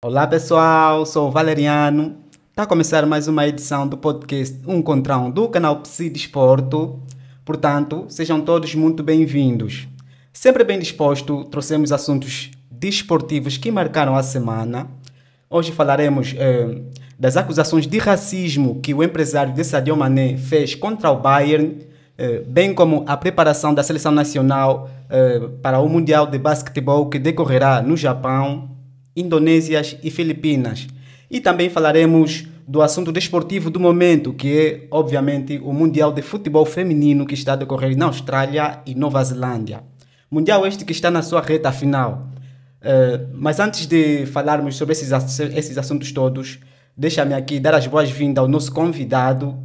Olá pessoal, sou o Valeriano. Está a começar mais uma edição do podcast Um Contra Um do canal Psi Desporto. Portanto, sejam todos muito bem-vindos. Sempre bem disposto, trouxemos assuntos desportivos que marcaram a semana. Hoje falaremos eh, das acusações de racismo que o empresário de Sadio Mané fez contra o Bayern, eh, bem como a preparação da seleção nacional eh, para o Mundial de Basquetebol que decorrerá no Japão. Indonésias e Filipinas. E também falaremos do assunto desportivo do momento, que é, obviamente, o Mundial de Futebol Feminino que está a decorrer na Austrália e Nova Zelândia. Mundial este que está na sua reta final. Uh, mas antes de falarmos sobre esses, esses assuntos todos, deixa-me aqui dar as boas-vindas ao nosso convidado,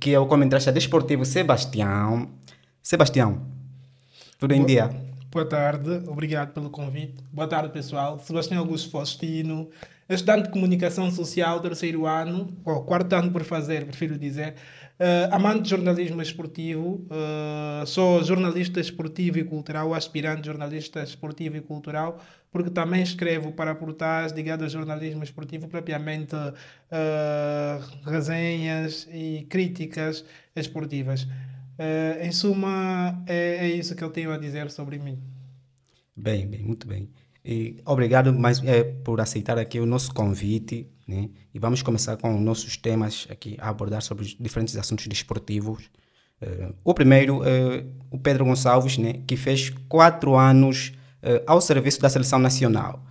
que é o comentarista desportivo Sebastião. Sebastião, tudo em Boa. dia? Boa tarde, obrigado pelo convite. Boa tarde, pessoal. Sebastião Augusto Faustino, estudante de Comunicação Social, terceiro ano, ou quarto ano por fazer, prefiro dizer, uh, amante de jornalismo esportivo, uh, sou jornalista esportivo e cultural, aspirante jornalista esportivo e cultural, porque também escrevo para portais ligados ao jornalismo esportivo, propriamente uh, resenhas e críticas esportivas. Uh, em suma, é, é, isso que eu tenho a dizer sobre mim. Bem, bem, muito bem. E obrigado mais é, por aceitar aqui o nosso convite. Né? E vamos começar com nossos temas aqui a abordar sobre os diferentes assuntos desportivos. Uh, o primeiro é uh, o Pedro Gonçalves, né, que fez quatro anos ao serviço da seleção nacional.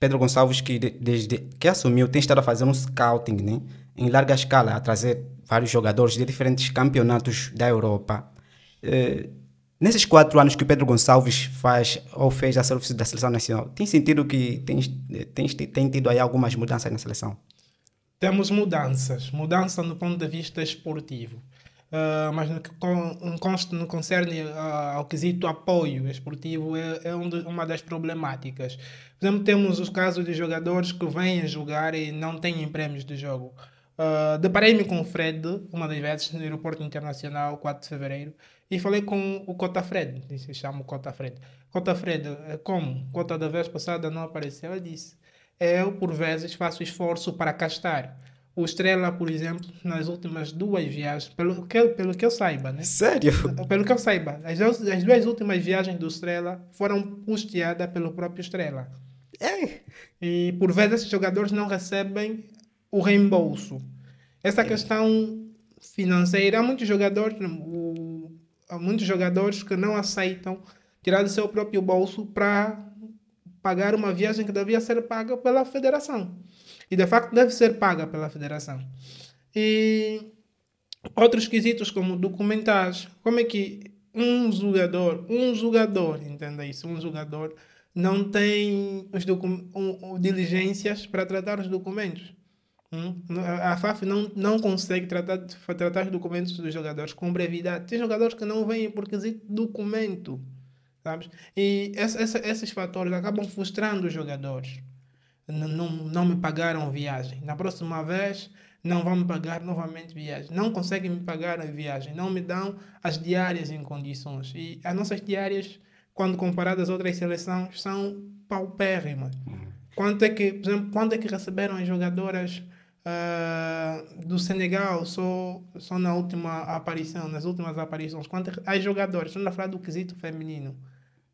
Pedro Gonçalves, que desde que assumiu, tem estado a fazer um scouting né, em larga escala, a trazer vários jogadores de diferentes campeonatos da Europa. Eh, nesses quatro anos que o Pedro Gonçalves faz ou fez a serviço da seleção nacional, tem sentido que tem, eh, tem, tem tido aí algumas mudanças na seleção? Temos mudanças, mudança no ponto de vista esportivo. Uh, mas no que con, consta, no concerne uh, ao quesito apoio esportivo, é, é um de, uma das problemáticas. Por exemplo, temos os casos de jogadores que vêm a jogar e não têm prêmios de jogo. Uh, Deparei-me com o Fred uma das vezes no aeroporto internacional, 4 de fevereiro, e falei com o Cota Fred. Disse: chamo Cota Fred. Cota Fred, eh, como? Cota da vez passada não apareceu? Ela disse: Eu, por vezes, faço esforço para castar O Estrela, por exemplo, nas últimas duas viagens, pelo que, pelo que eu saiba, né? Sério? Pelo que eu saiba, as, as duas últimas viagens do Estrela foram custeadas pelo próprio Estrela. É. E por vezes esses jogadores não recebem o reembolso. Essa é. questão financeira, há muitos jogadores, o, há muitos jogadores que não aceitam tirar do seu próprio bolso para pagar uma viagem que devia ser paga pela federação. E de facto deve ser paga pela federação. E outros quesitos como documentais, como é que um jogador, um jogador, entenda isso, um jogador não tem os um, diligências para tratar os documentos. Hum? A FAF não, não consegue tratar, tratar os documentos dos jogadores com brevidade. Tem jogadores que não vêm por quesito documento, sabes? E esse, esse, esses fatores acabam frustrando os jogadores. Não, não, não me pagaram viagem. Na próxima vez, não vão me pagar novamente viagem. Não conseguem me pagar a viagem. Não me dão as diárias em condições. E as nossas diárias, quando comparadas a outras seleções, são paupérrimas. Uhum. Quanto é que, por exemplo, quando é que receberam as jogadoras uh, do Senegal, só, só na última aparição, nas últimas aparições, quanto as jogadoras, estamos a falar do quesito feminino,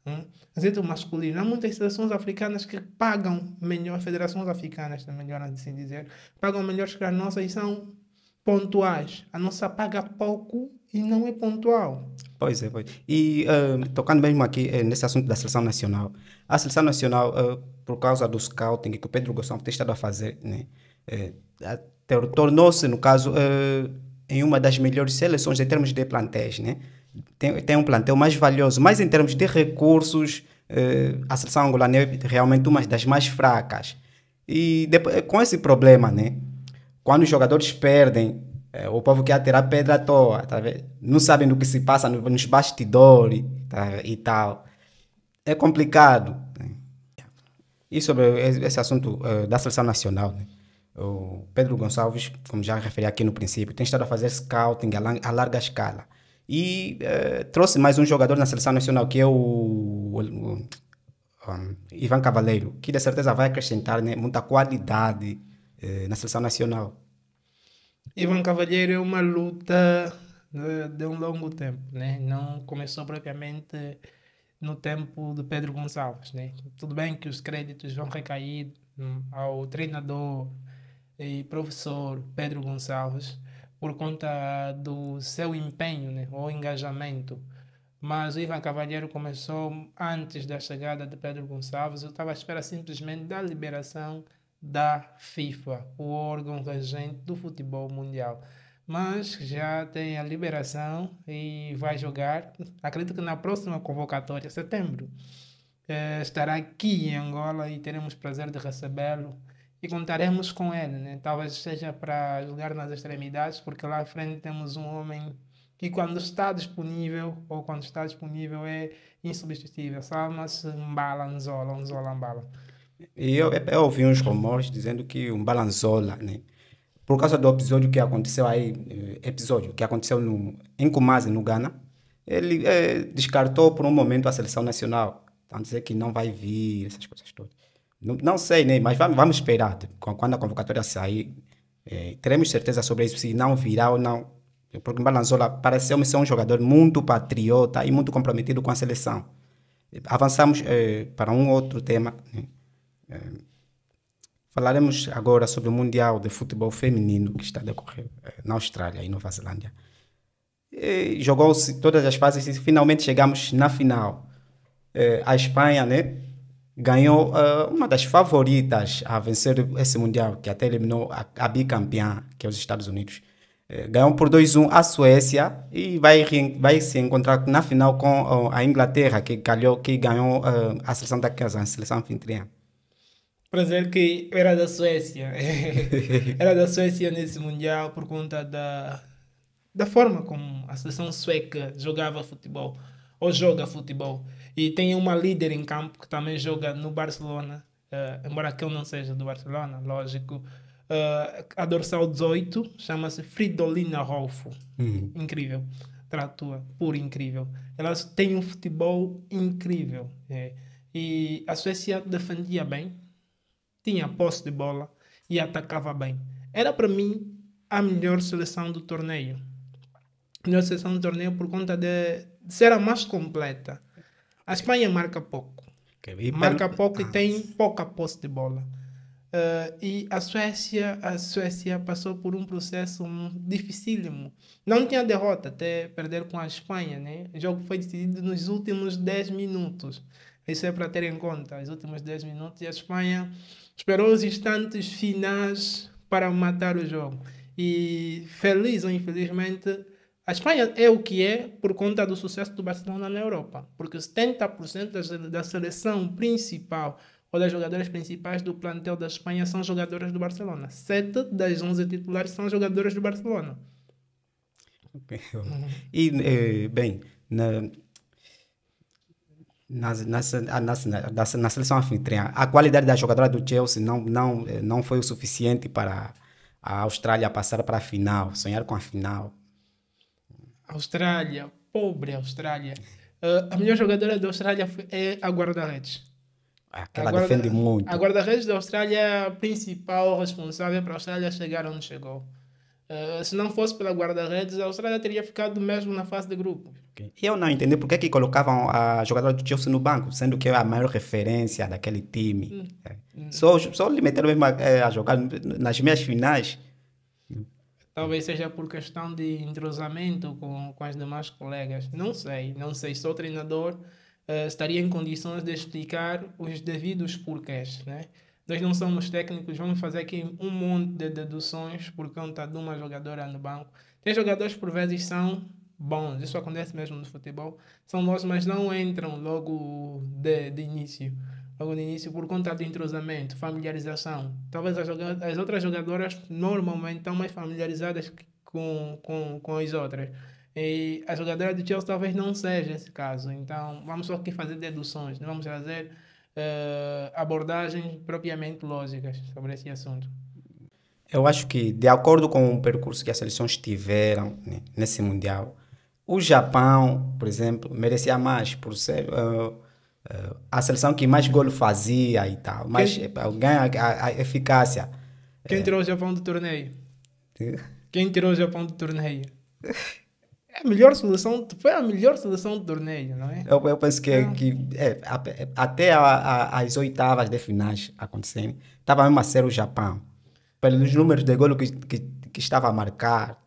hum? quesito masculino. Há muitas seleções africanas que pagam melhor, federações africanas, melhor assim dizer, pagam melhor que as nossas e são pontuais. A nossa paga pouco e não é pontual. Pois é, pois. E uh, tocando mesmo aqui uh, nesse assunto da seleção nacional, a seleção nacional, uh, por causa do scouting que o Pedro Gonçalves tem estado a fazer, né, eh, tornou-se, no caso, eh, em uma das melhores seleções em termos de plantéis, né? Tem, tem um plantel mais valioso, mas em termos de recursos, eh, a seleção angolana é realmente uma das mais fracas. E depois, eh, com esse problema, né? Quando os jogadores perdem, o povo quer tirar pedra à toa, tá vendo? não sabem do que se passa nos bastidores tá? e tal. É complicado. Né? E sobre esse assunto da seleção nacional, né? o Pedro Gonçalves, como já referi aqui no princípio, tem estado a fazer scouting a, larga escala. E uh, trouxe mais um jogador na seleção nacional, que é o, o um, Ivan Cavaleiro, que de certeza vai acrescentar né, muita qualidade uh, na seleção nacional. Ivan Cavaleiro é uma luta de, eh, de, um longo tempo, né? Não começou propriamente no tempo de Pedro Gonçalves, né? Tudo bem que os créditos vão recair ao treinador e professor Pedro Gonçalves por conta do seu empenho né, ou engajamento. Mas o Ivan Cavalheiro começou antes da chegada de Pedro Gonçalves. Eu estava à espera simplesmente da liberação da FIFA, o órgão regente do futebol mundial. Mas já tem a liberação e vai jogar, acredito que na próxima convocatória, setembro, eh, estará aqui em Angola e teremos prazer de recebê-lo e contaremos com ele, né? Talvez seja para julgar nas extremidades, porque lá à frente temos um homem que quando está disponível ou quando está disponível é insubstituível. Chama-se Mbala Nzola, Nzola Mbala. E eu, eu ouvi uns rumores dizendo que um Balanzola, né? Por causa do episódio que aconteceu aí, eh, episódio que aconteceu no, em Kumasi, no Ghana, ele é, descartou por um momento a seleção nacional. Então, dizer que não vai vir, essas coisas todas. Não, não sei, né? mas vamos, vamos esperar. Quando a convocatória sair, é, teremos certeza sobre isso, se não virá ou não. Porque Balanzola pareceu-me ser um jogador muito patriota e muito comprometido com a seleção. Avançamos é, para um outro tema. Né. É, falaremos agora sobre o Mundial de Futebol Feminino que está a decorrer é, na Austrália e Nova Zelândia. Jogou-se todas as fases e finalmente chegamos na final. É, a Espanha, né? ganhou uh, uma das favoritas a vencer esse mundial, que até eliminou a, a bicampeã, que é os Estados Unidos. Eh, ganhou por 2-1 a Suécia e vai, vai se encontrar na final com uh, a Inglaterra, que, calhou, que ganhou a seleção da casa, a seleção anfitriã. Prazer que era da Suécia. era da Suécia nesse mundial por conta da, da forma como a seleção sueca jogava futebol ou joga futebol. E tem uma líder em campo que também joga no Barcelona, uh, embora que eu não seja do Barcelona, lógico. Uh, a dorsal 18 chama-se Fridolina Rolfo. Uhum. Incrível. Tratua, por incrível. Ela tem um futebol incrível. É. E a Suécia defendia bem, tinha posse de bola e atacava bem. Era para mim a melhor seleção do torneio. Melhor seleção do torneio por conta de será mais completa. A Espanha marca pouco. Marca pouco e ah. tem pouca posse de bola. Uh, e a Suécia, a Suécia passou por um processo dificílimo. Não tinha derrota até perder com a Espanha, né? O jogo foi decidido nos últimos 10 minutos. Isso é para ter em conta, os últimos 10 minutos. E a Espanha esperou os instantes finais para matar o jogo. E feliz ou infelizmente, a Espanha é o que é por conta do sucesso do Barcelona na Europa, porque 70% da seleção principal ou das jogadoras principais do plantel da Espanha são jogadoras do Barcelona. Sete das 11 titulares são jogadoras do Barcelona. Okay. Uhum. E, eh, bem, na, ah, na, na, na, na seleção anfitriã, a qualidade da jogadora do Chelsea não, não, eh, não foi o suficiente para a Austrália passar para a final, sonhar com a final. Austrália, pobre Austrália. Uh, a melhor jogadora da Austrália é a guarda-redes. Ah, ela guarda, defende muito. A guarda-redes da Austrália é a principal responsável para a Austrália chegar onde chegou. Uh, se não fosse pela guarda-redes, a Austrália teria ficado mesmo na fase de grupo. Okay. Eu não entendi por que, que colocavam a jogadora do Chelsea no banco, sendo que é a maior referência daquele time. Hum. É. Hum. Só, só lhe meteram mesmo a, é, a jogar nas minhas finais Talvez seja por questão de entrosamento com, com as demais colegas. Não sei, não sei. Sou treinador, uh, estaria em condições de explicar os devidos porquês, né? Nós não somos técnicos, vamos fazer aqui um monte de deduções por conta de uma jogadora no banco. Tem jogadores por vezes são bons, isso acontece mesmo no futebol, são bons, mas não entram logo de, de início logo no início por conta do entrosamento, familiarização. Talvez as, as outras jogadoras normalmente estão mais familiarizadas com, com, com as outras. E a jogadora do Chelsea talvez não seja esse caso. Então, vamos só aqui fazer deduções, não né? vamos fazer uh, abordagens propriamente lógicas sobre esse assunto. Eu acho que, de acordo com o percurso que as seleções tiveram né, nesse Mundial, o Japão, por exemplo, merecia mais por ser uh, a seleção que mais gol fazia e tal. Mas ganha a, a, eficácia. É. Quem tirou o Japão do torneio? Quem tirou o Japão do torneio? É a melhor seleção, foi a melhor solução do torneio, não é? Eu, eu penso que, é. que é, até a, a, as oitavas de finais acontecendo, estava mesmo a ser o Japão. Pelos números de golo que, que, que estava a marcar,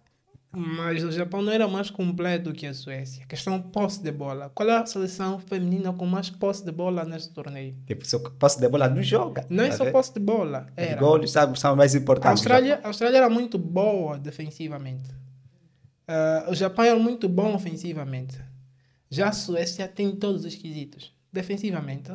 mas o Japão não era mais completo que a Suécia. Questão posse de bola. Qual é a seleção feminina com mais posse de bola neste torneio? Tipo, só posse de bola não joga. Não é tá só posse de bola. É era. Os gols sabe, são mais importantes. A Austrália, a Austrália era muito boa defensivamente. Uh, o Japão era muito bom ofensivamente. Já a Suécia tem todos os quesitos. Defensivamente,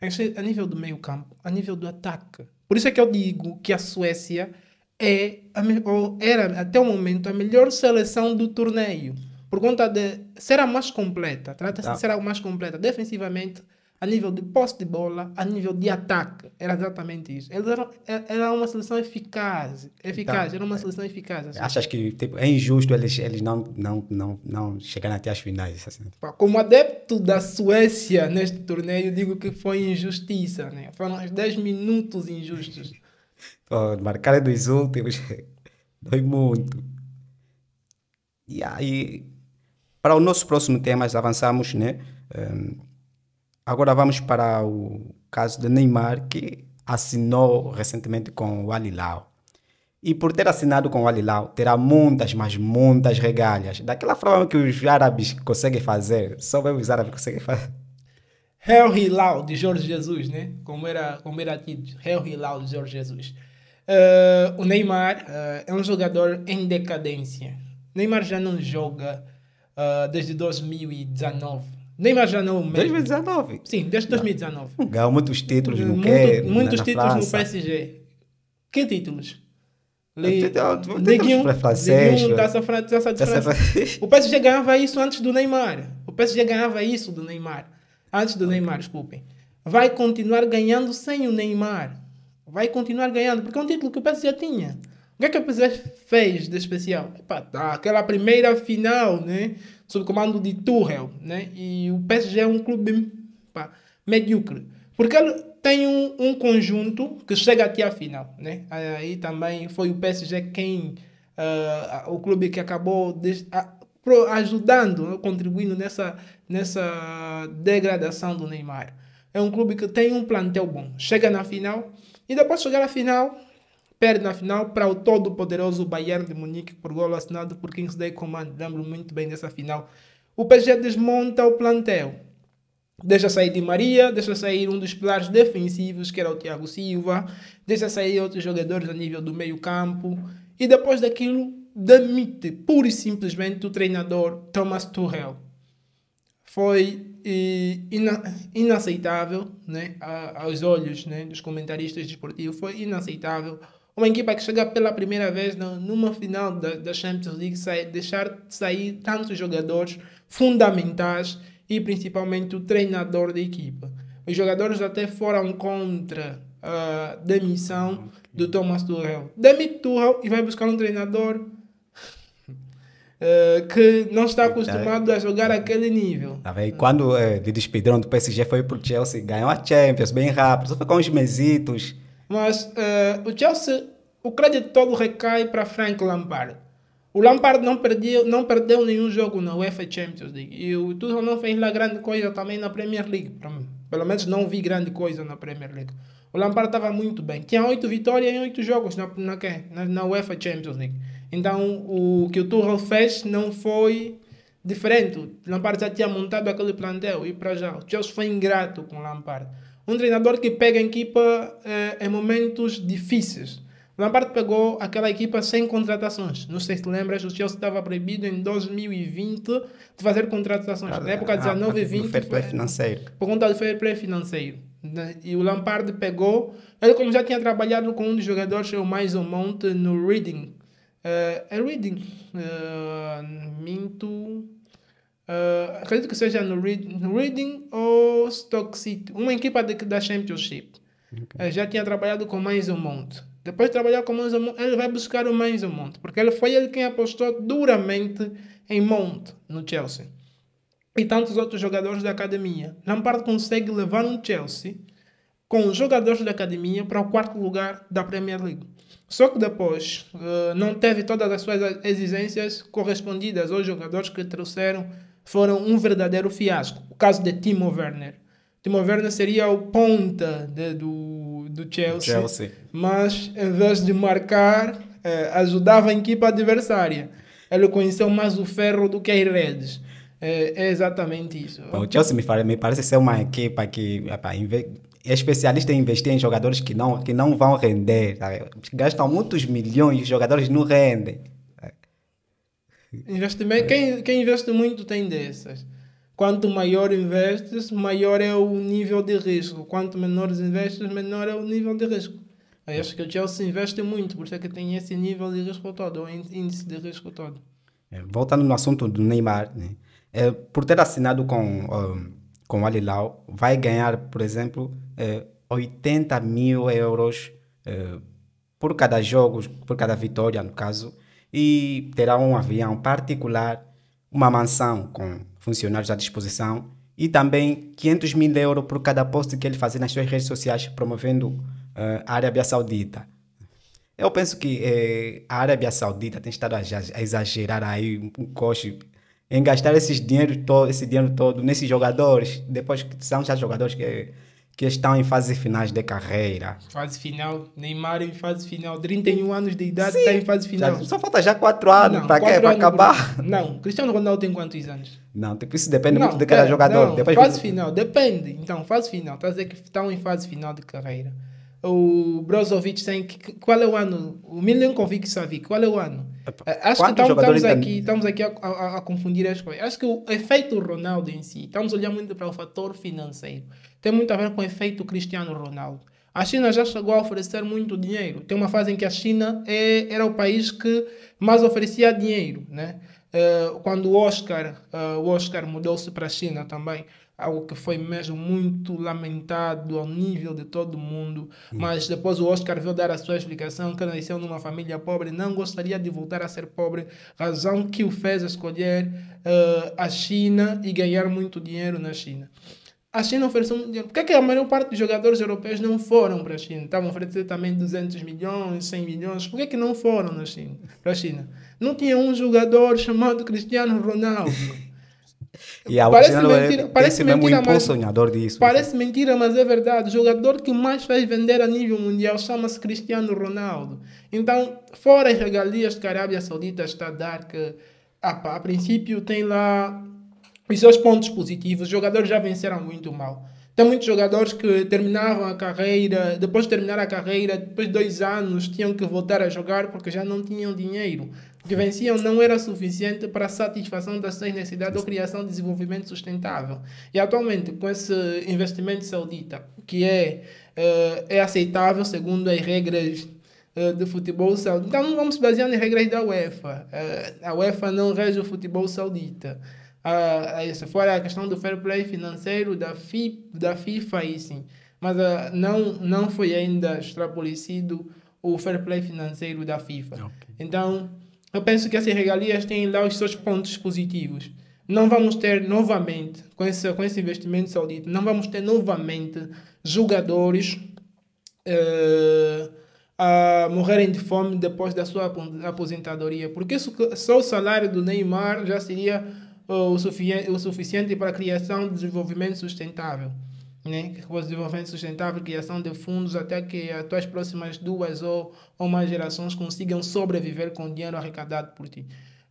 é a nível do meio campo, a nível do ataque. Por isso é que eu digo que a Suécia é ou era até o momento a melhor seleção do torneio por conta de ser a mais completa. Trata-se de tá. ser a mais completa defensivamente, a nível de posse de bola, a nível de ataque. Era exatamente isso. Eles eram, é, era uma seleção eficaz. Eficaz, então, era uma é, seleção eficaz. Assim. Achas que tipo, é injusto eles, eles não, não, não, não chegarem até as finais? Assim. Como adepto da Suécia neste torneio, digo que foi injustiça. Né? Foram 10 minutos injustos marcar marcar é dos últimos dói muito. E aí, para o nosso próximo tema, avançamos, né? Um, ehm, agora vamos para o caso de Neymar, que assinou recentemente com o Alilau. E por ter assinado com o Alilau, terá muitas, mas muitas regalhas. Daquela forma que os árabes conseguem fazer, só os árabes conseguem fazer. Hell Hilal de Jorge Jesus, né? Como era, como era tido, Hell Hilal de Jorge Jesus. Uh, o Neymar uh, é um jogador em decadência. Neymar já não joga uh, desde 2019. Neymar já não. 2019? É Sim, desde 2019. Ganhou muitos títulos no Muito, quer, Muitos na, títulos França. no PSG. Que títulos? Le... Neguinho, Neguinho, taça, taça de França. O PSG ganhava isso antes do Neymar. O PSG ganhava isso do Neymar. Antes do Neymar, desculpem. Vai continuar ganhando sem o Neymar vai continuar ganhando, porque é um título que o PSG tinha. O que é que o PSG fez de especial? tá, aquela primeira final, né? Sob comando de Tuchel, né? E o PSG é um clube pá, medíocre. Porque ele tem um, um conjunto que chega até a final, né? Aí também foi o PSG quem... Uh, o clube que acabou de, pro, ajudando, né, contribuindo nessa, nessa degradação do Neymar. É um clube que tem um plantel bom. Chega na final e depois chegar à final, perde na final para o todo-poderoso Bayern de Munique por gol assinado por Kingsley Coman. Lembro muito bem dessa final. O PSG desmonta o plantel. Deixa sair Di Maria, deixa sair um dos pilares defensivos, que era o Thiago Silva, deixa sair outros jogadores a nível do meio-campo. E depois daquilo, demite pura e simplesmente o treinador Thomas Tuchel foi ina inaceitável né, a, aos olhos né, dos comentaristas desportivos. Foi inaceitável uma equipa que chega pela primeira vez no, numa final da, da Champions League sai, deixar sair tantos jogadores fundamentais e principalmente o treinador da equipa. Os jogadores até foram contra a demissão ah, do Thomas Tuchel. Demite Tuchel e vai buscar um treinador Uh, que não está tá. acostumado a jogar aquele nível. Tá bem? Quando uh, eh, lhe do PSG foi para o Chelsea, ganhou a Champions bem rápido, só ficou uns mesitos. Mas uh, o Chelsea, o crédito todo recai para Frank Lampard. O Lampard não perdeu, não perdeu nenhum jogo na UEFA Champions League. E o Tuchel não fez lá grande coisa também na Premier League. Pelo menos não vi grande coisa na Premier League. O Lampard estava muito bem. Tinha oito vitórias em oito jogos na, na, na, na UEFA Champions League. Então, o que o Tuchel fez não foi diferente. O Lampard já tinha montado aquele plantel e para já. O Chelsea foi ingrato com o Lampard. Um treinador que pega a equipa eh, em momentos difíceis. O Lampard pegou aquela equipa sem contratações. Não sei se te lembras, o Chelsea estava proibido em 2020 de fazer contratações. Na época ah, de 19 e 20. Fair play financeiro. Por conta do fair play financeiro. Né? E o Lampard pegou. Ele, como já tinha trabalhado com um dos jogadores, o mais um monte no Reading, Uh, é reading. Uh, minto. Uh, acredito que seja no, Reading ou Stock City, uma equipa de, da Championship. Okay. Uh, já tinha trabalhado com mais um monte. Depois de trabalhar com mais um monte, ele vai buscar o mais um monte, porque ele foi ele quem apostou duramente em Monte no Chelsea e tantos outros jogadores da academia. Lampard consegue levar um Chelsea com os jogadores da academia para o quarto lugar da Premier League. Só que depois uh, não teve todas as suas exigências correspondidas aos jogadores que trouxeram, foram um verdadeiro fiasco. O caso de Timo Werner. Timo Werner seria o ponta de, do, do Chelsea, Chelsea, mas em vez de marcar, uh, ajudava a equipa adversária. Ele conheceu mais o ferro do que as redes. Eh, é, exatamente isso. Bom, o Chelsea me, fala, me, parece ser uma equipa que, é especialista em investir em jogadores que não, que não vão render. Sabe? Gastam muitos milhões e jogadores não rendem. Investimento, quem, quem investe muito tem dessas. Quanto maior investes, maior é o nível de risco. Quanto menores investes, menor é o nível de risco. Eu acho que o Chelsea investe muito, por isso é que tem esse nível de risco todo, ou índice de risco todo. É, voltando no assunto do Neymar, né? é, por ter assinado com, um, ah, com o Alilau, vai ganhar, por exemplo, é, eh, 80 mil euros eh, por cada jogo, por cada vitória, no caso, e terá um avião particular, uma mansão com funcionários à disposição e também 500 mil euros por cada post que ele fazer nas suas redes sociais promovendo é, a Arábia Saudita. Eu penso que eh, a Arábia Saudita tem estado a, a exagerar aí um, coche em gastar esses dinheiro todo, esse dinheiro todo nesses jogadores, depois que são já jogadores que que estão em fase finais de carreira. Fase final, Neymar em fase final, 31 anos de idade, está em fase final. Já, só falta já 4 anos para quê? Para acabar. Não, Cristiano Ronaldo tem quantos anos? Não, tipo, isso depende não, muito de cada jogador. Não, Depois fase final, depende. Então, fase final, está a dizer que estão em fase final de carreira. O Brozovic tem qual é o ano? O Milenkovic Savic, qual é o ano? Acho que estamos, aqui, estamos aqui a, a, a, confundir as coisas. Acho que o efeito Ronaldo em si, estamos olhando muito para o fator financeiro tem muito a ver com o efeito Cristiano Ronaldo. A China já chegou a oferecer muito dinheiro. Tem uma fase em que a China é, era o país que mais oferecia dinheiro, né? Uh, quando o Oscar, uh, o Oscar mudou-se para a China também, algo que foi mesmo muito lamentado ao nível de todo mundo. Hum. Mas depois o Oscar veio dar a sua explicação que nasceu numa família pobre, não gostaria de voltar a ser pobre, razão que o fez escolher uh, a China e ganhar muito dinheiro na China a China ofereceu um dinheiro. Por que, é que a maior parte dos jogadores europeus não foram para a China? Estavam oferecendo também 200 milhões, 100 milhões. Por que, é que não foram na China, para a China? Não tinha um jogador chamado Cristiano Ronaldo. yeah, parece mentira, é, parece mentira, mas, sonhador disso. Parece mentira, mas é verdade. O jogador que mais faz vender a nível mundial chama-se Cristiano Ronaldo. Então, fora as regalias que a Arábia Saudita está a dar, que a, a princípio tem lá os seus pontos positivos, os jogadores já venceram muito mal. Tem muitos jogadores que terminavam a carreira, depois de terminar a carreira, depois de dois anos, tinham que voltar a jogar porque já não tinham dinheiro. O que venciam não era suficiente para a satisfação das suas necessidades ou criação de desenvolvimento sustentável. E atualmente, com esse investimento saudita, que é, eh, é aceitável segundo as regras eh, do futebol saudita, então não vamos basear nas regras da UEFA. Eh, a UEFA não rege o futebol saudita. Ah, se for a questão do fair play financeiro da, FI, da FIFA, aí sim. Mas ah, não, não foi ainda extrapolado o fair play financeiro da FIFA. Okay. Então, eu penso que essas regalias têm lá os seus pontos positivos. Não vamos ter novamente, com esse, com esse investimento saudita, não vamos ter novamente jogadores ah, a morrerem de fome depois da sua aposentadoria. Porque isso, só o salário do Neymar já seria o, suficiente para a criação de desenvolvimento sustentável. Né? Desenvolvimento sustentável, criação de fundos até que as tuas próximas duas ou, ou mais gerações consigam sobreviver com o dinheiro arrecadado por ti.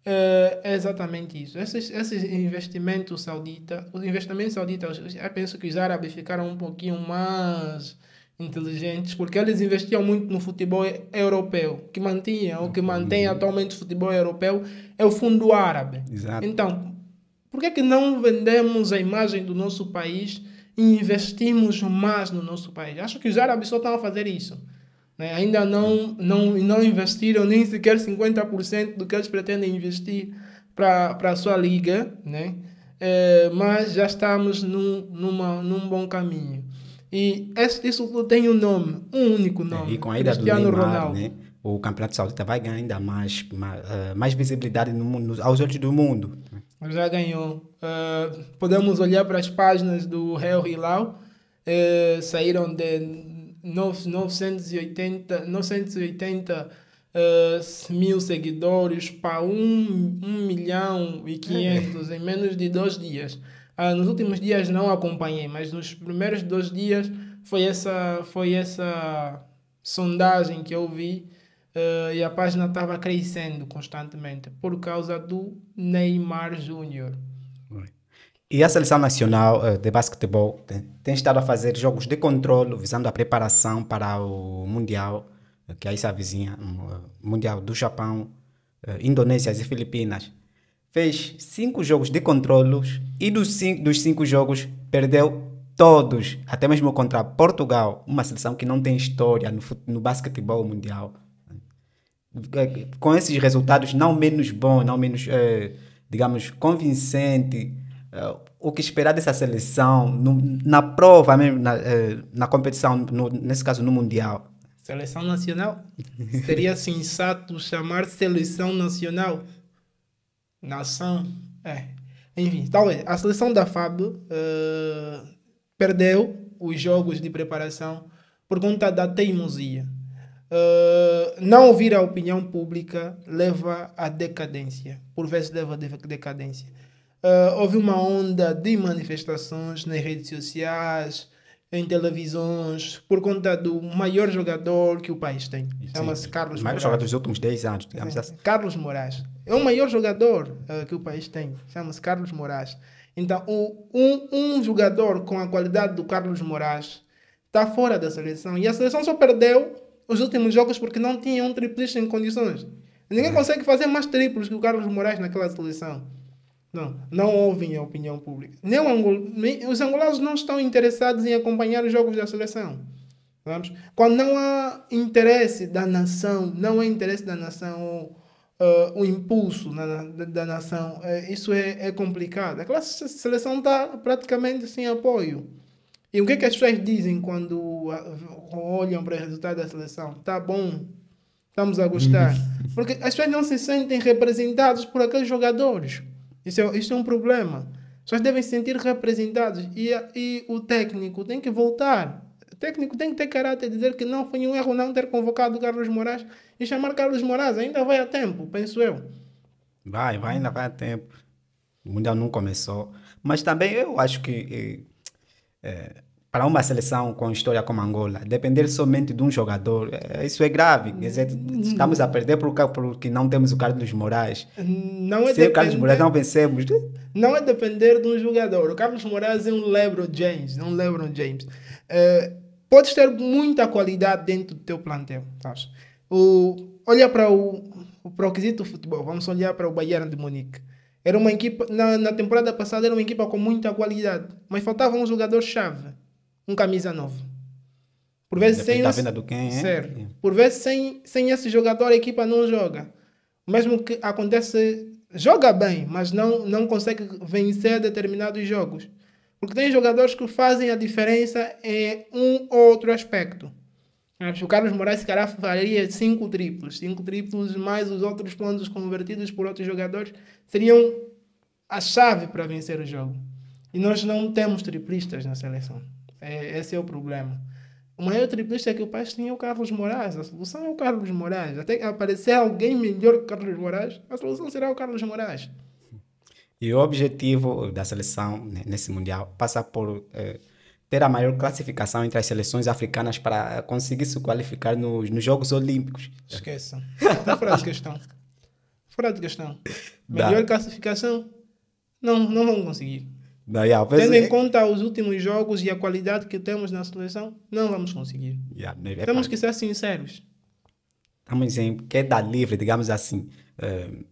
É, é exatamente isso. Esses, esses investimentos saudita, os investimentos sauditas, eu penso que os árabes ficaram um pouquinho mais inteligentes, porque eles investiam muito no futebol europeu, que mantinha, ou que mantém uhum. atualmente o futebol europeu, é o fundo árabe. Exato. Então, por que, é que não vendemos a imagem do nosso país e investimos mais no nosso país? Acho que os árabes só estão a fazer isso. Né? Ainda não, não, não investiram nem sequer 50% do que eles pretendem investir para a sua liga, né? É, mas já estamos num, numa, num bom caminho. E esse, isso tem um nome, um único é, nome. É, e com a ida Cristiano do Neymar, né? o Campeonato Saudita vai ganhar ainda mais, mais, eh, mais visibilidade no mundo, aos olhos do mundo. Né? já ganhou. Uh, podemos olhar para as páginas do Real Hilal, uh, eh, saíram de 9, 980, 980 uh, mil seguidores para 1, 1 milhão e 500 em menos de dois dias. Ah, nos últimos dias não acompanhei, mas nos primeiros dois dias foi essa, foi essa sondagem que eu vi Uh, e a página estava crescendo constantemente por causa do Neymar Júnior. E a Seleção Nacional eh, de Basquetebol tem, tem, estado a fazer jogos de controle visando a preparação para o Mundial, eh, que aí se avizinha, um, Mundial do Japão, uh, Indonésia e Filipinas. Fez cinco jogos de controlos e dos cinco, dos cinco jogos perdeu todos, até mesmo contra Portugal, uma seleção que não tem história no, no basquetebol mundial é, com esses resultados não menos bons, não menos, é, digamos, convincente, é, o que esperar dessa seleção no, na prova mesmo, na, é, na competição, no, nesse caso no Mundial? Seleção Nacional? Seria sensato assim, chamar Seleção Nacional? Nação? É. Enfim, talvez. A seleção da FAB uh, é, perdeu os jogos de preparação por conta da teimosia eh, não ouvir a opinião pública leva à decadência, por vezes leva à decadência. Uh, houve uma onda de manifestações nas redes sociais, em televisões, por conta do maior jogador que o país tem. Chama-se Carlos Moraes. O Maior jogador dos últimos 10 anos, digamos é, assim. Carlos Moraes. É o maior jogador uh, que o país tem. Chama-se Carlos Moraes. Então, o, um, um jogador com a qualidade do Carlos Moraes está fora da seleção. E a seleção só perdeu os últimos jogos porque não tinham um triplista em condições. Ninguém é. consegue fazer mais triplos que o Carlos Moraes naquela seleção. Não, não ouvem a opinião pública. Nem Angol... Os angolanos não estão interessados em acompanhar os jogos da seleção. Quando não há interesse da nação, não há interesse da nação ou uh, o impulso na, da, da, nação, uh, isso é, é complicado. A seleção está praticamente sem apoio. E o que, é que as pessoas dizem quando ah, olham para o resultado da seleção? Tá bom, estamos a gostar. Uhum. Porque as pessoas não se sentem representadas por aqueles jogadores. Isso é, isso é um problema. As pessoas devem se sentir representadas. E, e o técnico tem que voltar. O técnico tem que ter caráter, dizer que não foi um erro não ter convocado o Carlos Moraes e chamar Carlos Moraes. Ainda vai a tempo, penso eu. Vai, vai, ainda vai a tempo. O Mundial não começou. Mas também eu acho que. É, para uma seleção com história como Angola, depender somente de um jogador, eh, isso é grave. Quer dizer, estamos a perder porque não temos o Carlos Moraes. Não é Se o Carlos Moraes não vencemos. Né? Não é depender de um jogador. O Carlos Moraes é um LeBron James, não um LeBron James. Uh, podes ter muita qualidade dentro do teu plantel, sabes? O, olha para o, para o do futebol, vamos olhar para o Bayern de Munique. Era uma equipa, na, na temporada passada, era uma equipa com muita qualidade, mas faltava um jogador-chave um camisa nova. Por vezes Depende sem. Esse, venda do quem, é? Certo. Por vezes sem, sem esse jogador, a equipa não joga. Mesmo que acontece. Joga bem, mas não, não consegue vencer determinados jogos. Porque tem jogadores que fazem a diferença em um ou outro aspecto. Ah, o Carlos Moraes, se calhar, faria cinco triplos. Cinco triplos mais os outros pontos convertidos por outros jogadores seriam a chave para vencer o jogo. E nós não temos triplistas na seleção. É, esse é o problema. O maior triplista é que o país tinha é o Carlos Moraes. A solução é o Carlos Moraes. Até aparecer alguém melhor que o Carlos Moraes, a solução será o Carlos Moraes. E o objetivo da seleção nesse Mundial passa por é, ter a maior classificação entre as seleções africanas para conseguir se qualificar nos, nos Jogos Olímpicos. Esqueçam, Está fora de questão. Fora de questão. Melhor Dá. classificação, não, não vão conseguir. Não, yeah, Tendo é... em conta os últimos jogos e a qualidade que temos na seleção, não vamos conseguir. Yeah, é temos que ser sinceros. Estamos em queda livre, digamos assim. Uh...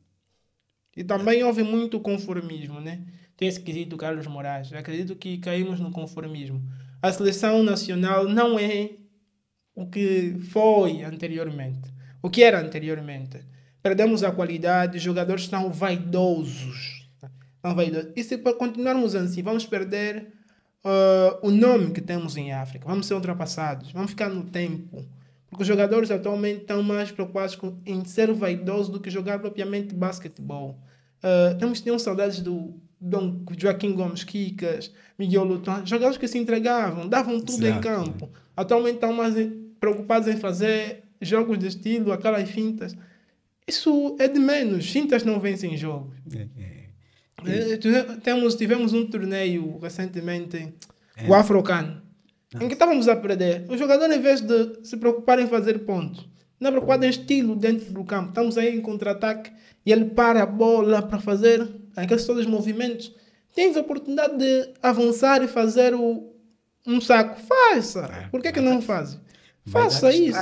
E também houve muito conformismo, né? Tem esse quesito Carlos Moraes. Eu acredito que caímos no conformismo. A seleção nacional não é o que foi anteriormente. O que era anteriormente. Perdemos a qualidade, os jogadores estão vaidosos, não vai E se continuarmos assim, vamos perder uh, o nome que temos em África. Vamos ser ultrapassados, vamos ficar no tempo. Porque os jogadores atualmente estão mais preocupados com, em ser vaidosos do que jogar propriamente basquetebol. Uh, temos tinham saudades do Dom Joaquim Gomes Quicas, Miguel Luton, jogadores que se entregavam, davam tudo Exato. em campo. Né? Atualmente estão mais preocupados em fazer jogos de estilo, aquelas fintas. Isso é de menos. Fintas não vencem jogos. É, é. Eh, eh, temos, tivemos um torneio recentemente, é. o Afrocan, em ah. que estávamos a perder. Os jogadores, em vez de se preocuparem em fazer pontos, não é preocupado em estilo dentro do campo. Estamos aí em contra-ataque e ele para a bola para fazer aqueles todos os movimentos. Tens a oportunidade de avançar e fazer o, um saco. Faça. É, Por que, é que não faz? Faça isso.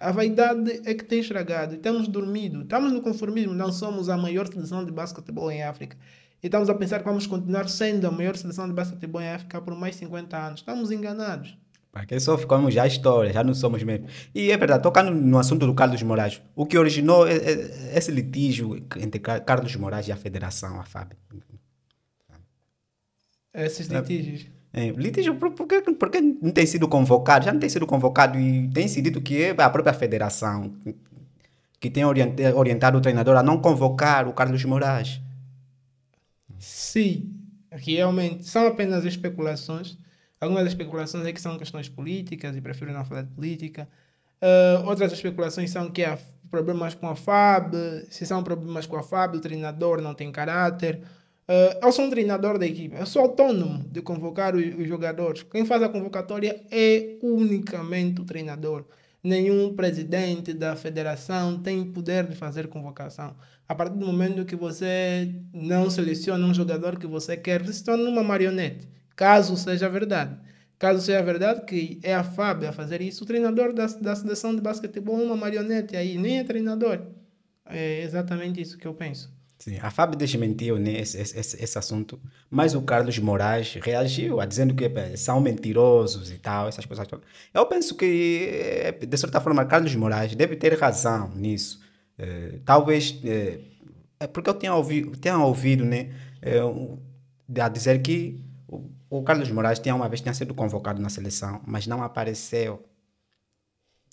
A vaidade é que tem estragado. Temos dormido. Estamos no conformismo. Não somos a maior seleção de basquetebol em África. E estamos a pensar que vamos continuar sendo a maior seleção de basquetebol em África por mais 50 anos. Estamos enganados. Porque é só ficamos já história, já não somos mesmo. E é verdade, tocando no assunto do Carlos Moraes, o que originou é, é, esse litígio entre Carlos Moraes e a Federação, a FAB? Esses litígios? É, litígio, porque, porque não tem sido convocado, já não tem sido convocado e tem sido dito que é a própria Federação que tem orientado o treinador a não convocar o Carlos Moraes se realmente são apenas especulações, algumas especulações é que são questões políticas e prefiro não falar de política. Uh, outras especulações são que há problemas com a FAB, se são problemas com a FAB, o treinador não tem caráter. Uh, eu sou um treinador da equipe, eu sou autônomo de convocar os, os jogadores. Quem faz a convocatória é unicamente o treinador. Nenhum presidente da federação tem poder de fazer convocação. A partir do momento que você não seleciona um jogador que você quer, você se torna uma marionete, caso seja verdade. Caso seja verdade que é a Fábia a fazer isso, o treinador da, da seleção de basquetebol é uma marionete aí, nem é treinador. É exatamente isso que eu penso. Sim, a Fábio desmentiu né, esse, esse, esse, assunto, mas o Carlos Moraes reagiu a dizendo que eh, são mentirosos e tal, essas coisas todas. Eu penso que, eh, de certa forma, Carlos Moraes deve ter razão nisso. É, talvez, é, porque eu tenha ouvido, tenha ouvido né, é, a dizer que o, o Carlos Moraes tinha uma vez tinha sido convocado na seleção, mas não apareceu.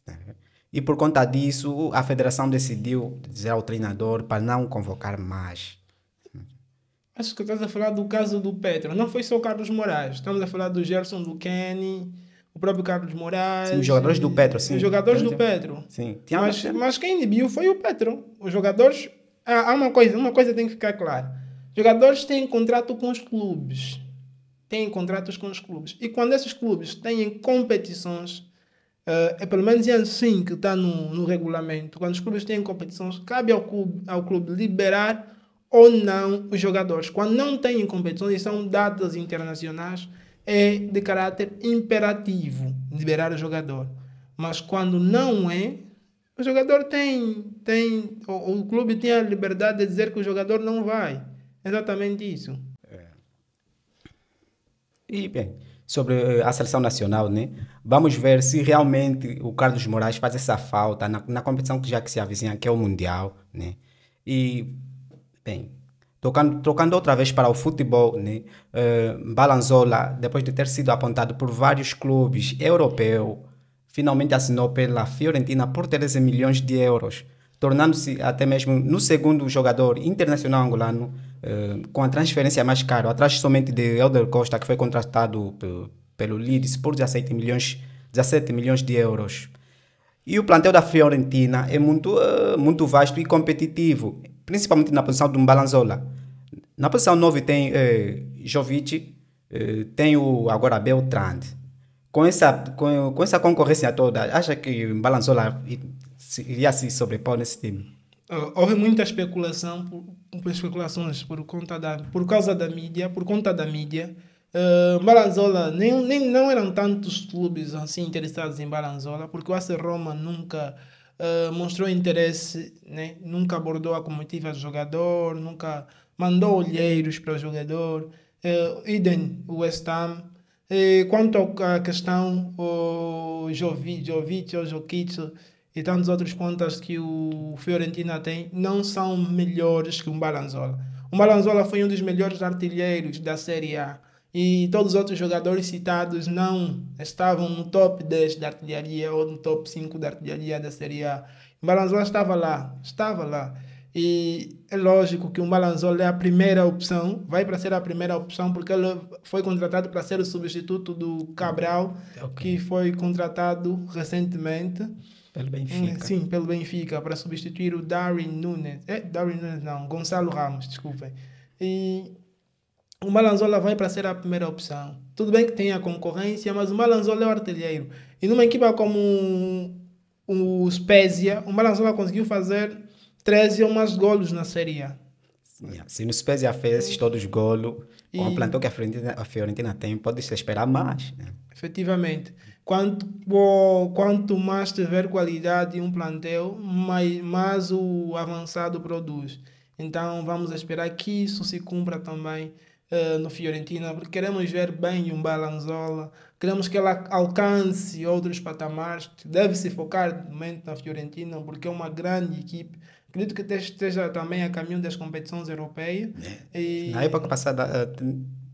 É. E por conta disso, a federação decidiu dizer ao treinador para não convocar mais. Acho que estás a falar do caso do Petro. Não foi só o Carlos Moraes. Estamos a falar do Gerson, do Kenny, o próprio Carlos Moraes. Sim, os jogadores do Petro, sim. Os jogadores do Petro. Sim. Mas, mas quem inibiu foi o Petro. Os jogadores... Ah, há uma coisa, uma coisa tem que ficar clara. Jogadores têm contrato com os clubes. Têm contratos com os clubes. E quando esses clubes têm competições eh, é pelo menos é assim que está no, no regulamento. Quando os clubes têm competições, cabe ao clube, ao clube liberar ou não os jogadores. Quando não têm competições, e são datas internacionais, é de caráter imperativo liberar o jogador. Mas quando não é, o jogador tem, tem o, o clube tem a liberdade de dizer que o jogador não vai. Exatamente isso. É. E bem, sobre eh, a seleção nacional, né? Vamos ver se realmente o Carlos Moraes faz essa falta na, na competição que já que se avizinha, que é o Mundial, né? E, bem, Tocando, trocando outra vez para o futebol, né? Uh, Balanzola, depois de ter sido apontado por vários clubes europeus, finalmente assinou pela Fiorentina por 13 milhões de euros, tornando-se até mesmo no segundo jogador internacional angolano eh, com a transferência mais cara, atrás somente de Helder Costa, que foi contratado pelo Leeds por 17 milhões, 17 milhões de euros. E o plantel da Fiorentina é muito, uh, muito vasto e competitivo, principalmente na posição do Balanzola. Na posição 9 tem eh, Jovic, eh, tem o agora Beltrand. Com essa, com, com essa concorrência toda, acha que Balanzola iria se sobrepor nesse time? Houve muita especulação por especulações, por, conta da, por causa da mídia, por conta da mídia. Uh, Balanzola, nem, nem não eram tantos clubes assim interessados em Balanzola, porque o AC Roma nunca uh, mostrou interesse, né? nunca abordou a comitiva do jogador, nunca mandou olheiros para o jogador. Uh, idem o West Ham. quanto à questão, o Jovic, Jovic ou Jokic, e tantos outros pontas que o Fiorentina tem não são melhores que o Balanzola. O Balanzola foi um dos melhores artilheiros da Série A e todos os outros jogadores citados não estavam no top 10 da artilharia ou no top 5 da artilharia da Série A. O Balanzola estava lá, estava lá. E é lógico que o Balanzola é a primeira opção, vai para ser a primeira opção, porque ele foi contratado para ser o substituto do Cabral, okay. que foi contratado recentemente. Pelo hum, Benfica. Sim, pelo Benfica, para substituir o Darwin Nunes. É, Darwin Nunes não, Gonçalo Ramos, desculpem. E o Malanzola vai para ser a primeira opção. Tudo bem que tem a concorrência, mas o Malanzola é o artilheiro. E numa equipa como o Spezia, o Malanzola conseguiu fazer 13 ou mais golos na Série A. Se nos pés e a fez todos golo e... com o plantel que a Fiorentina, a Fiorentina tem, pode-se esperar mais. Né? Efetivamente. Quanto, oh, quanto mais tiver qualidade um plantel, mais, mais o avançado produz. Então vamos esperar que isso se cumpra também uh, no Fiorentina, porque queremos ver bem um Balanzola, queremos que ela alcance outros patamares. Deve se focar momento na Fiorentina, porque é uma grande equipe Acredito que esteja também a caminho das competições europeias. É. E... Na época passada, eh,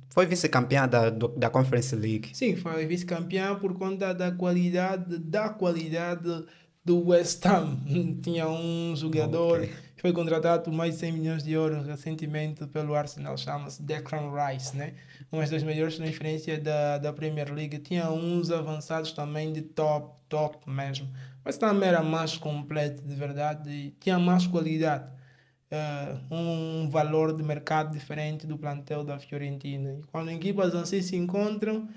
foi vice-campeã da, da Conference League. Sim, foi vice-campeã por conta da qualidade, da qualidade do West Ham. Tinha um jogador okay. que foi contratado por mais de 100 milhões de euros recentemente pelo Arsenal, chama-se Declan Rice, né? Uma das melhores transferências da, da Premier League. Tinha uns avançados também de top, top mesmo. Mas também era mais completo, de verdade, e tinha mais qualidade. Uh, um valor de mercado diferente do plantel da Fiorentina. E quando equipas assim se encontram,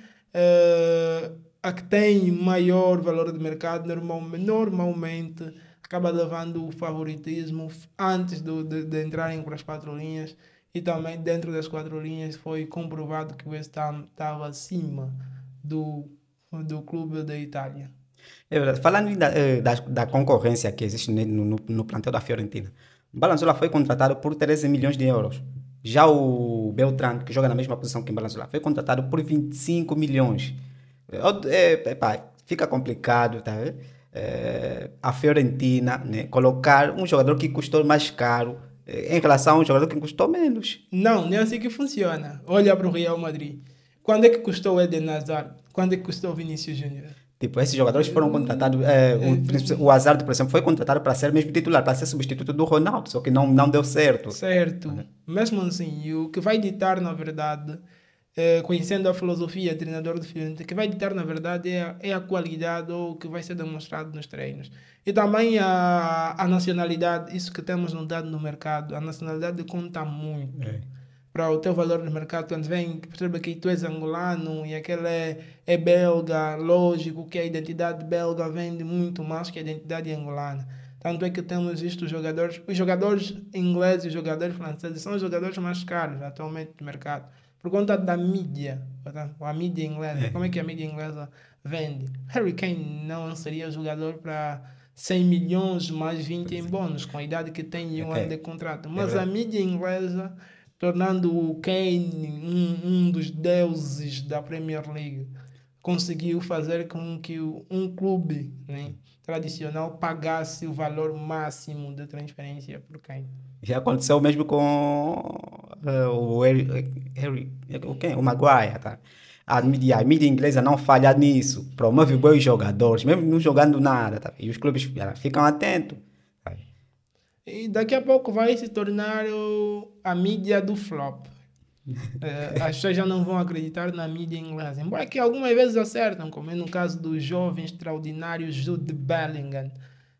uh, a que tem maior valor de mercado normalmente, normalmente acaba levando o favoritismo antes do, de, de entrarem para as quatro linhas e também dentro das quatro linhas foi comprovado que o West Ham estava acima do, do clube da Itália. É verdade. Falando da, eh, da, da concorrência que existe no, no, no plantel da Fiorentina, Balanzola foi contratado por 13 milhões de euros. Já o Beltrán, que joga na mesma posição que Balanzola, foi contratado por 25 milhões. É, é, é, pá, fica complicado, tá É, a Fiorentina né, colocar um jogador que custou mais caro é, em relação a um jogador que custou menos. Não, não é assim que funciona. Olha para o Real Madrid. Quando é que custou o Eden Hazard? Quando é que custou o Vinícius Júnior? Tipo, esses jogadores foram contratados. É, o, uhum. o Azardo, por exemplo, foi contratado para ser mesmo titular, para ser substituto do Ronaldo, só que não, não deu certo. Certo. Uhum. Mesmo assim, o que vai ditar, na verdade, é, conhecendo a filosofia treinador do Fiorentina, que vai ditar, na verdade, é, a, é a qualidade ou o que vai ser demonstrado nos treinos. E também a, a nacionalidade, isso que temos dado no mercado, a nacionalidade conta muito. É para o teu valor no mercado, quando vem, perceba que tu és angolano e aquele é, é belga, lógico que a identidade belga vende muito mais que a identidade angolana. Tanto é que temos isto os jogadores, os jogadores ingleses e os jogadores franceses são os jogadores mais caros atualmente do mercado, por conta da mídia, portanto, tá? a mídia inglesa. É. Como é que a mídia inglesa vende? Harry Kane não seria jogador para 100 milhões mais 20 em é. bônus, com a idade que tem e um é. ano de contrato. É Mas é a mídia inglesa tornando o Kane um, um dos deuses da Premier League. Conseguiu fazer com que um clube né, tradicional pagasse o valor máximo de transferência para o Kane. Já aconteceu mesmo com uh, o Harry, Harry, o, quem? o Maguire, tá? A mídia, a mídia inglesa não falha nisso, promove bons jogadores, mesmo não jogando nada, tá? E os clubes ah, ficam atentos e daqui a pouco vai se tornar o, a mídia do flop. É, as pessoas já não vão acreditar na mídia inglesa. Embora que algumas vezes acertam, como é no caso do jovem extraordinário Jude Bellingham.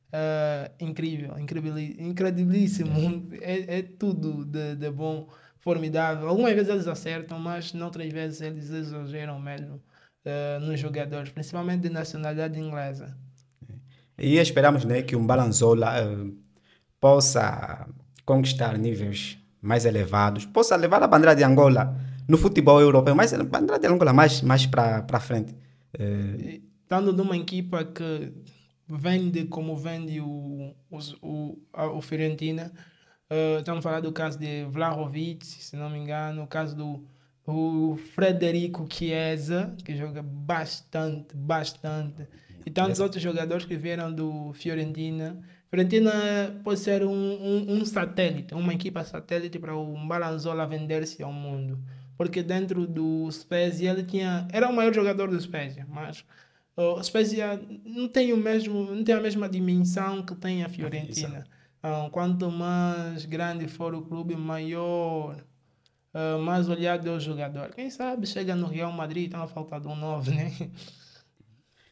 Uh, incrível, incrível, incredibilíssimo. É, é tudo de, de, bom, formidável. Algumas vezes eles acertam, mas não três vezes eles exageram mesmo uh, nos jogadores, principalmente de nacionalidade inglesa. E esperamos né, que um Balanzola uh possa conquistar níveis mais elevados, possa levar a bandeira de Angola no futebol europeu, mas a bandeira de Angola mais, mais para frente. É... Estando numa equipa que vende como vende o, o, o, Fiorentina, uh, estamos falando do caso de Vlahovic, se não me engano, o caso do o Frederico Chiesa, que joga bastante, bastante, e tantos outros jogadores que vieram do Fiorentina Fiorentina pode ser um, um, um, satélite, uma equipa satélite para o Balanzola vender-se ao mundo. Porque dentro do Spezia ele tinha. Era o maior jogador do Spezia, mas o Spezia não tem, o mesmo, não tem a mesma dimensão que tem a Fiorentina. Então, quanto mais grande for o clube, maior Uh, mais olhado é o jogador. Quem sabe chega no Real Madrid, então falta de um 9, né?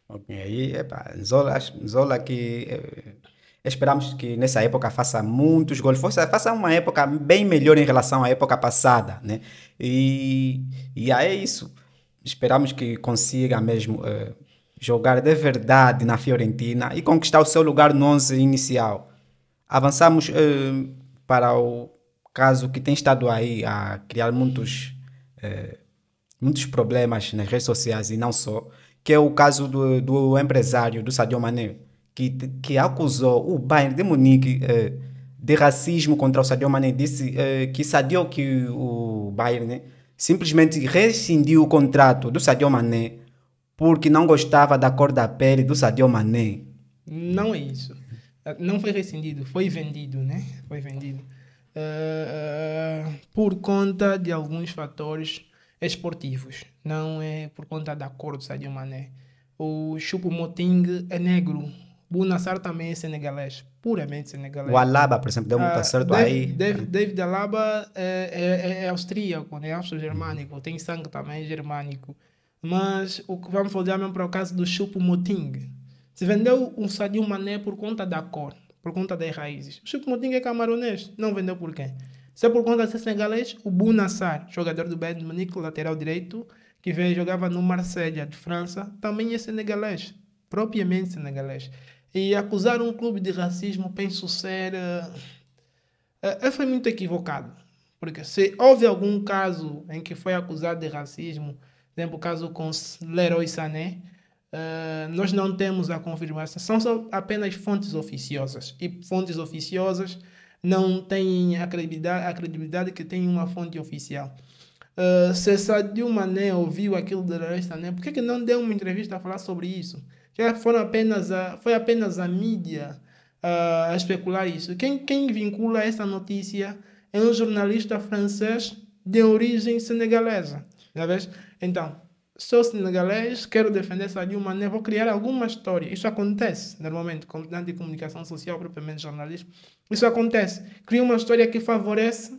Ok, aí, epa, Zola, Zola que eh, Esperamos que nessa época faça muitos gols, faça uma época bem melhor em relação à época passada, né? E, e é isso. Esperamos que consiga mesmo uh, jogar de verdade na Fiorentina e conquistar o seu lugar no 11 inicial. Avançamos uh, para o caso que tem estado aí a criar muitos, uh, muitos problemas nas redes sociais e não só, que é o caso do, do empresário do Sadio Mané que, que acusou o Bayern de Munique eh, de racismo contra o Sadio Mané, disse eh, que Sadio, que o Bayern né, simplesmente rescindiu o contrato do Sadio Mané porque não gostava da cor da pele do Sadio Mané. Não é isso. Não foi rescindido, foi vendido, né? Foi vendido. Uh, uh, por conta de alguns fatores esportivos. Não é por conta da cor do Sadio Mané. O Chupo Moting é negro, Bunassar também é senegalês, puramente senegalês. O Alaba, por exemplo, deu muito ah, certo aí. David, David Alaba é, é, é austríaco, né? Austro-germânico, tem sangue também é germânico. Mas o que vamos olhar mesmo para o caso do Chupo Moting. Se vendeu um Sadio Mané por conta da cor, por conta das raízes. O Chupo Moting é camaronês, não vendeu por quê? Se é por conta de ser senegalês, o Bunassar, jogador do Bayern de Munique, lateral direito, que veio jogava no Marselha de França, também é senegalês, propriamente senegalês. E acusar um clube de racismo penso ser. Uh, uh, foi muito equivocado. Porque se houve algum caso em que foi acusado de racismo, por exemplo, o caso com Leroy Sané, uh, nós não temos a confirmação. São só apenas fontes oficiosas. E fontes oficiosas não têm a credibilidade, a credibilidade que tem uma fonte oficial. Uh, se Sadio Mané ouviu aquilo de Leroy Sané, por que, que não deu uma entrevista a falar sobre isso? Já foram apenas a, foi apenas a mídia uh, a especular isso. Quem, quem vincula essa notícia é um jornalista francês de origem senegalesa. Já vês? Então, sou senegalês, quero defender essa de uma vou criar alguma história. Isso acontece normalmente, com de comunicação social, propriamente jornalismo. Isso acontece. Cria uma história que favorece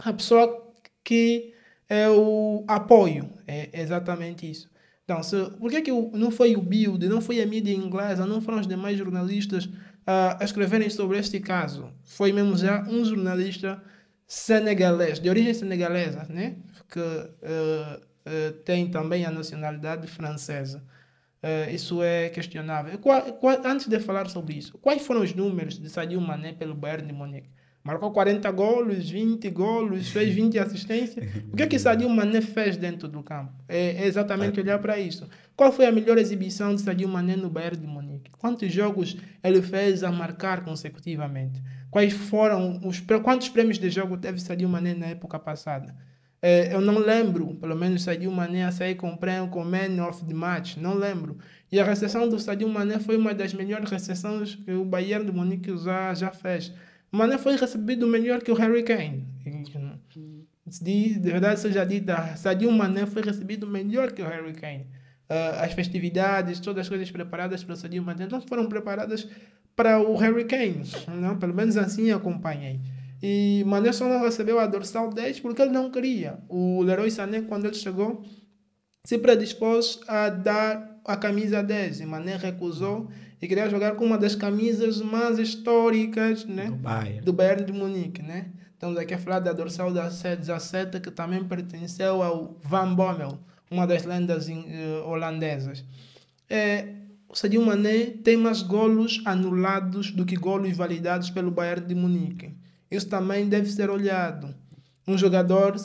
a pessoa que é o apoio. É exatamente isso. Então, se, por que, é que não foi o Build, não foi a mídia inglesa, não foram os demais jornalistas a escreverem sobre este caso? Foi mesmo já um jornalista senegalês, de origem senegalesa, né? que uh, uh, tem também a nacionalidade francesa. Eh, isso é questionável. Qual, qual, antes de falar sobre isso, quais foram os números de Sadio Mané pelo Bayern de Munique? Marcou 40 golos, 20 golos, fez 20 assistências. O que é que Sadio Mané fez dentro do campo? É, é exatamente é. olhar para isso. Qual foi a melhor exibição de Sadio Mané no Bayern de Munique? Quantos jogos ele fez a marcar consecutivamente? Quais foram os quantos prêmios de jogo teve Sadio Mané na época passada? É, eu não lembro, pelo menos Sadio Mané a sair com prêmio com Man of the Match, não lembro. E a recepção do Sadio Mané foi uma das melhores recepções que o Bayern de Munique já, já fez. Mané foi recebido melhor que o Harry Kane. De, verdade seja dita, Sadio Mané foi recebido melhor que o Harry Kane. Uh, as festividades, todas as coisas preparadas para Sadio Mané não foram preparadas para o Harry Kane. Não? Pelo menos assim acompanhei. E Mané só não recebeu a dorsal 10 porque ele não queria. O Leroy Sané, quando ele chegou, se predispôs a dar a camisa 10 e Mané recusou e queria jogar com uma das camisas mais históricas né? do, Bayern. do Bayern de Munique. Né? Estamos aqui a falar da dorsal da 17, que também pertenceu ao Van Bommel, uma das lendas eh, holandesas. É, o Sadio Mané tem mais golos anulados do que golos validados pelo Bayern de Munique. Isso também deve ser olhado. Um jogador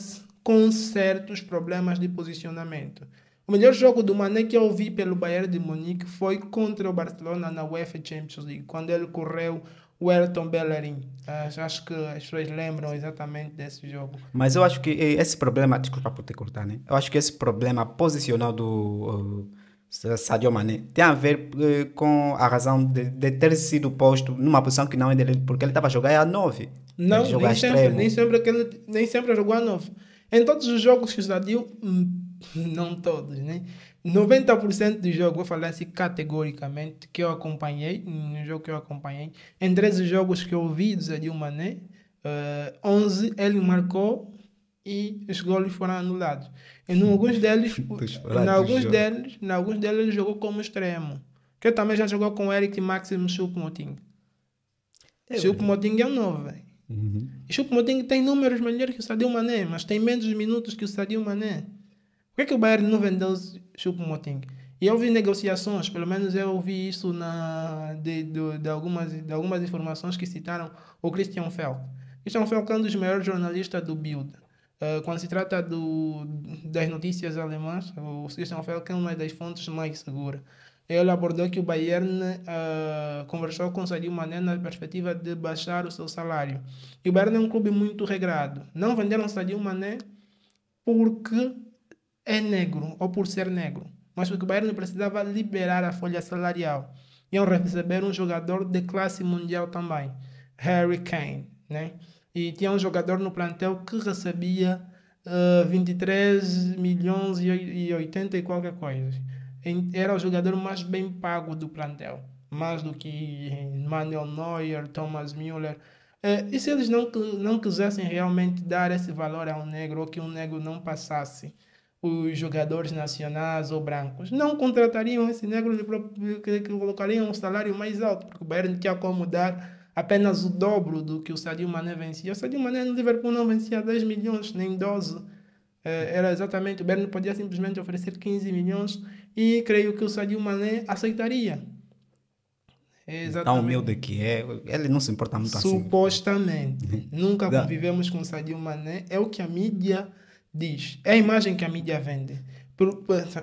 com certos problemas de posicionamento. O melhor jogo do Mané que eu vi pelo Bayern de Munique foi contra o Barcelona na UEFA Champions League, quando ele correu o Elton Bellerin. Uh, acho que as pessoas lembram exatamente desse jogo. Mas eu acho que esse problema, desculpa por te cortar, né? Eu acho que esse problema posicional do uh, Sadio Mané tem a ver uh, com a razão de, de, ter sido posto numa posição que não é dele, porque ele estava a jogar a 9. Não, nem sempre, nem sempre, que ele, nem sempre jogou a 9. Em todos os jogos que o Sadio hum, não todos, né? 90% do jogo, vou falar assim categoricamente, que eu acompanhei, no jogo que eu acompanhei, em 13 jogos que eu vi do Sadio Mané, uh, eh, 11 ele marcou e os gols foram anulados. E em alguns deles, em alguns deles, em alguns deles ele jogou como extremo. Que também já jogou com Eric Maximo Choupo-Moting. choupo é um novo, velho. Uhum. choupo tem números melhores que o Sadio Mané, mas tem menos minutos que o Sadio Mané. Por que, é que o Bayern não vendeu Chupomoting? E eu vi negociações, pelo menos eu ouvi isso na, de, de, de, algumas, de algumas informações que citaram o Christian Felk. Christian Felk é um dos maiores jornalistas do Bild. Uh, eh, quando se trata do, das notícias alemãs, o Christian Felk é uma das fontes mais seguras. Ele abordou que o Bayern uh, conversou com o Sadio Mané na perspectiva de baixar o seu salário. E o Bayern é um clube muito regrado. Não venderam o Sadio Mané porque é negro ou por ser negro, mas porque o Bayern precisava liberar a folha salarial e ao receber um jogador de classe mundial também, Harry Kane, né? E tinha um jogador no plantel que recebia uh, eh, 23 milhões e 80 e qualquer coisa. Era o jogador mais bem pago do plantel, mais do que Manuel Neuer, Thomas Müller. Uh, e se eles não, não quisessem realmente dar esse valor ao negro ou que um negro não passasse os jogadores nacionais ou brancos. Não contratariam esse negro que colocariam um salário mais alto, porque o Bayern queria acomodar apenas o dobro do que o Sadio Mané vencia. O Sadio Mané no Liverpool não vencia 10 milhões, nem 12. É, era exatamente, o Bayern podia simplesmente oferecer 15 milhões e creio que o Sadio Mané aceitaria. É exatamente. Tão humilde que é, ele não se importa muito Supostamente. assim. Supostamente. Nunca convivemos com o Sadio Mané, é o que a mídia diz. É a imagem que a mídia vende.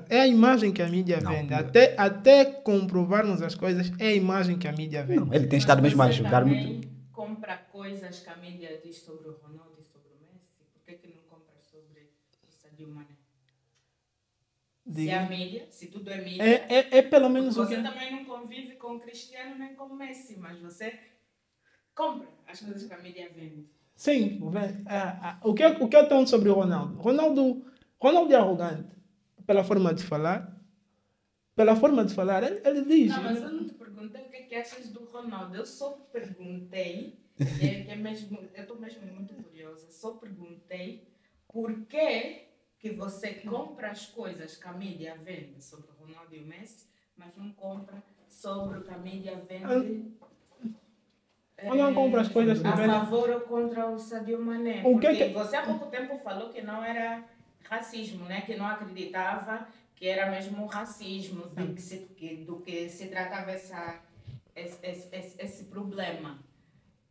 É a imagem que a mídia não, vende. Não. Até, até comprovarmos as coisas, é a imagem que a mídia vende. Não, ele tem estado mesmo a julgar muito. compra coisas que a mídia diz sobre o Ronaldo e sobre o Messi. Por que, que não compra sobre o Sadio Mané? Se é mídia, se tudo é mídia. É, é, é pelo menos o Você também não convive com o Cristiano nem com o Messi, mas você compra as coisas que a mídia vende. Sim, é, é. o que, é, o que eu tenho sobre o Ronaldo? Ronaldo, Ronaldo é arrogante pela forma de falar. Pela forma de falar, ele, ele diz. Não, mas eu não te perguntei o que, é que achas do Ronaldo. Eu só perguntei, é, é mesmo, eu estou mesmo muito curiosa, só perguntei por que, que você compra as coisas que a mídia vende sobre o Ronaldo e o Messi, mas não compra sobre o que a mídia vende não as é, coisas que A favor ou contra o Sadio Mané. O que, é que Você há pouco tempo falou que não era racismo, né? Que não acreditava que era mesmo racismo do que se, do que se tratava essa, esse, esse, esse problema.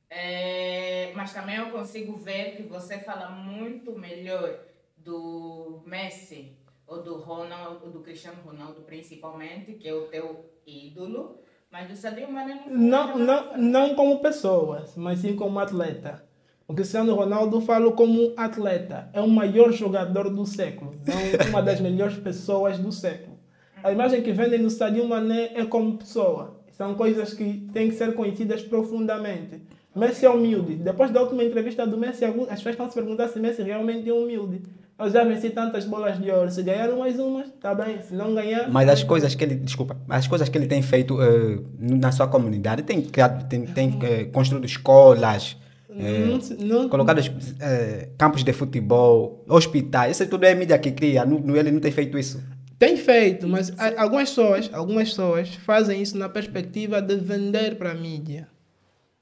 É, mas também eu consigo ver que você fala muito melhor do Messi ou do Ronaldo, do Cristiano Ronaldo principalmente, que é o teu ídolo, mas o Sadio Mané não, não, não como pessoa, mas sim como atleta. O Cristiano Ronaldo falo como atleta. É o maior jogador do século. Não é uma das melhores pessoas do século. A imagem que vendem no Sadio Mané é como pessoa. São coisas que têm que ser conhecidas profundamente. Messi é humilde. Depois da última entrevista do Messi, as pessoas estão se perguntando se Messi realmente é humilde eu já venci tantas bolas de ouro. Se ganhar mais umas, tá bem. Se não ganhar. Mas as coisas que ele. Desculpa. As coisas que ele tem feito uh, na sua comunidade, tem, criado, tem, tem uh, construído escolas. Eh, não, não, é, campos de futebol, hospitais, isso tudo é mídia que cria, no, ele não tem feito isso. Tem feito, mas a, algumas pessoas, algumas pessoas fazem isso na perspectiva de vender para a mídia,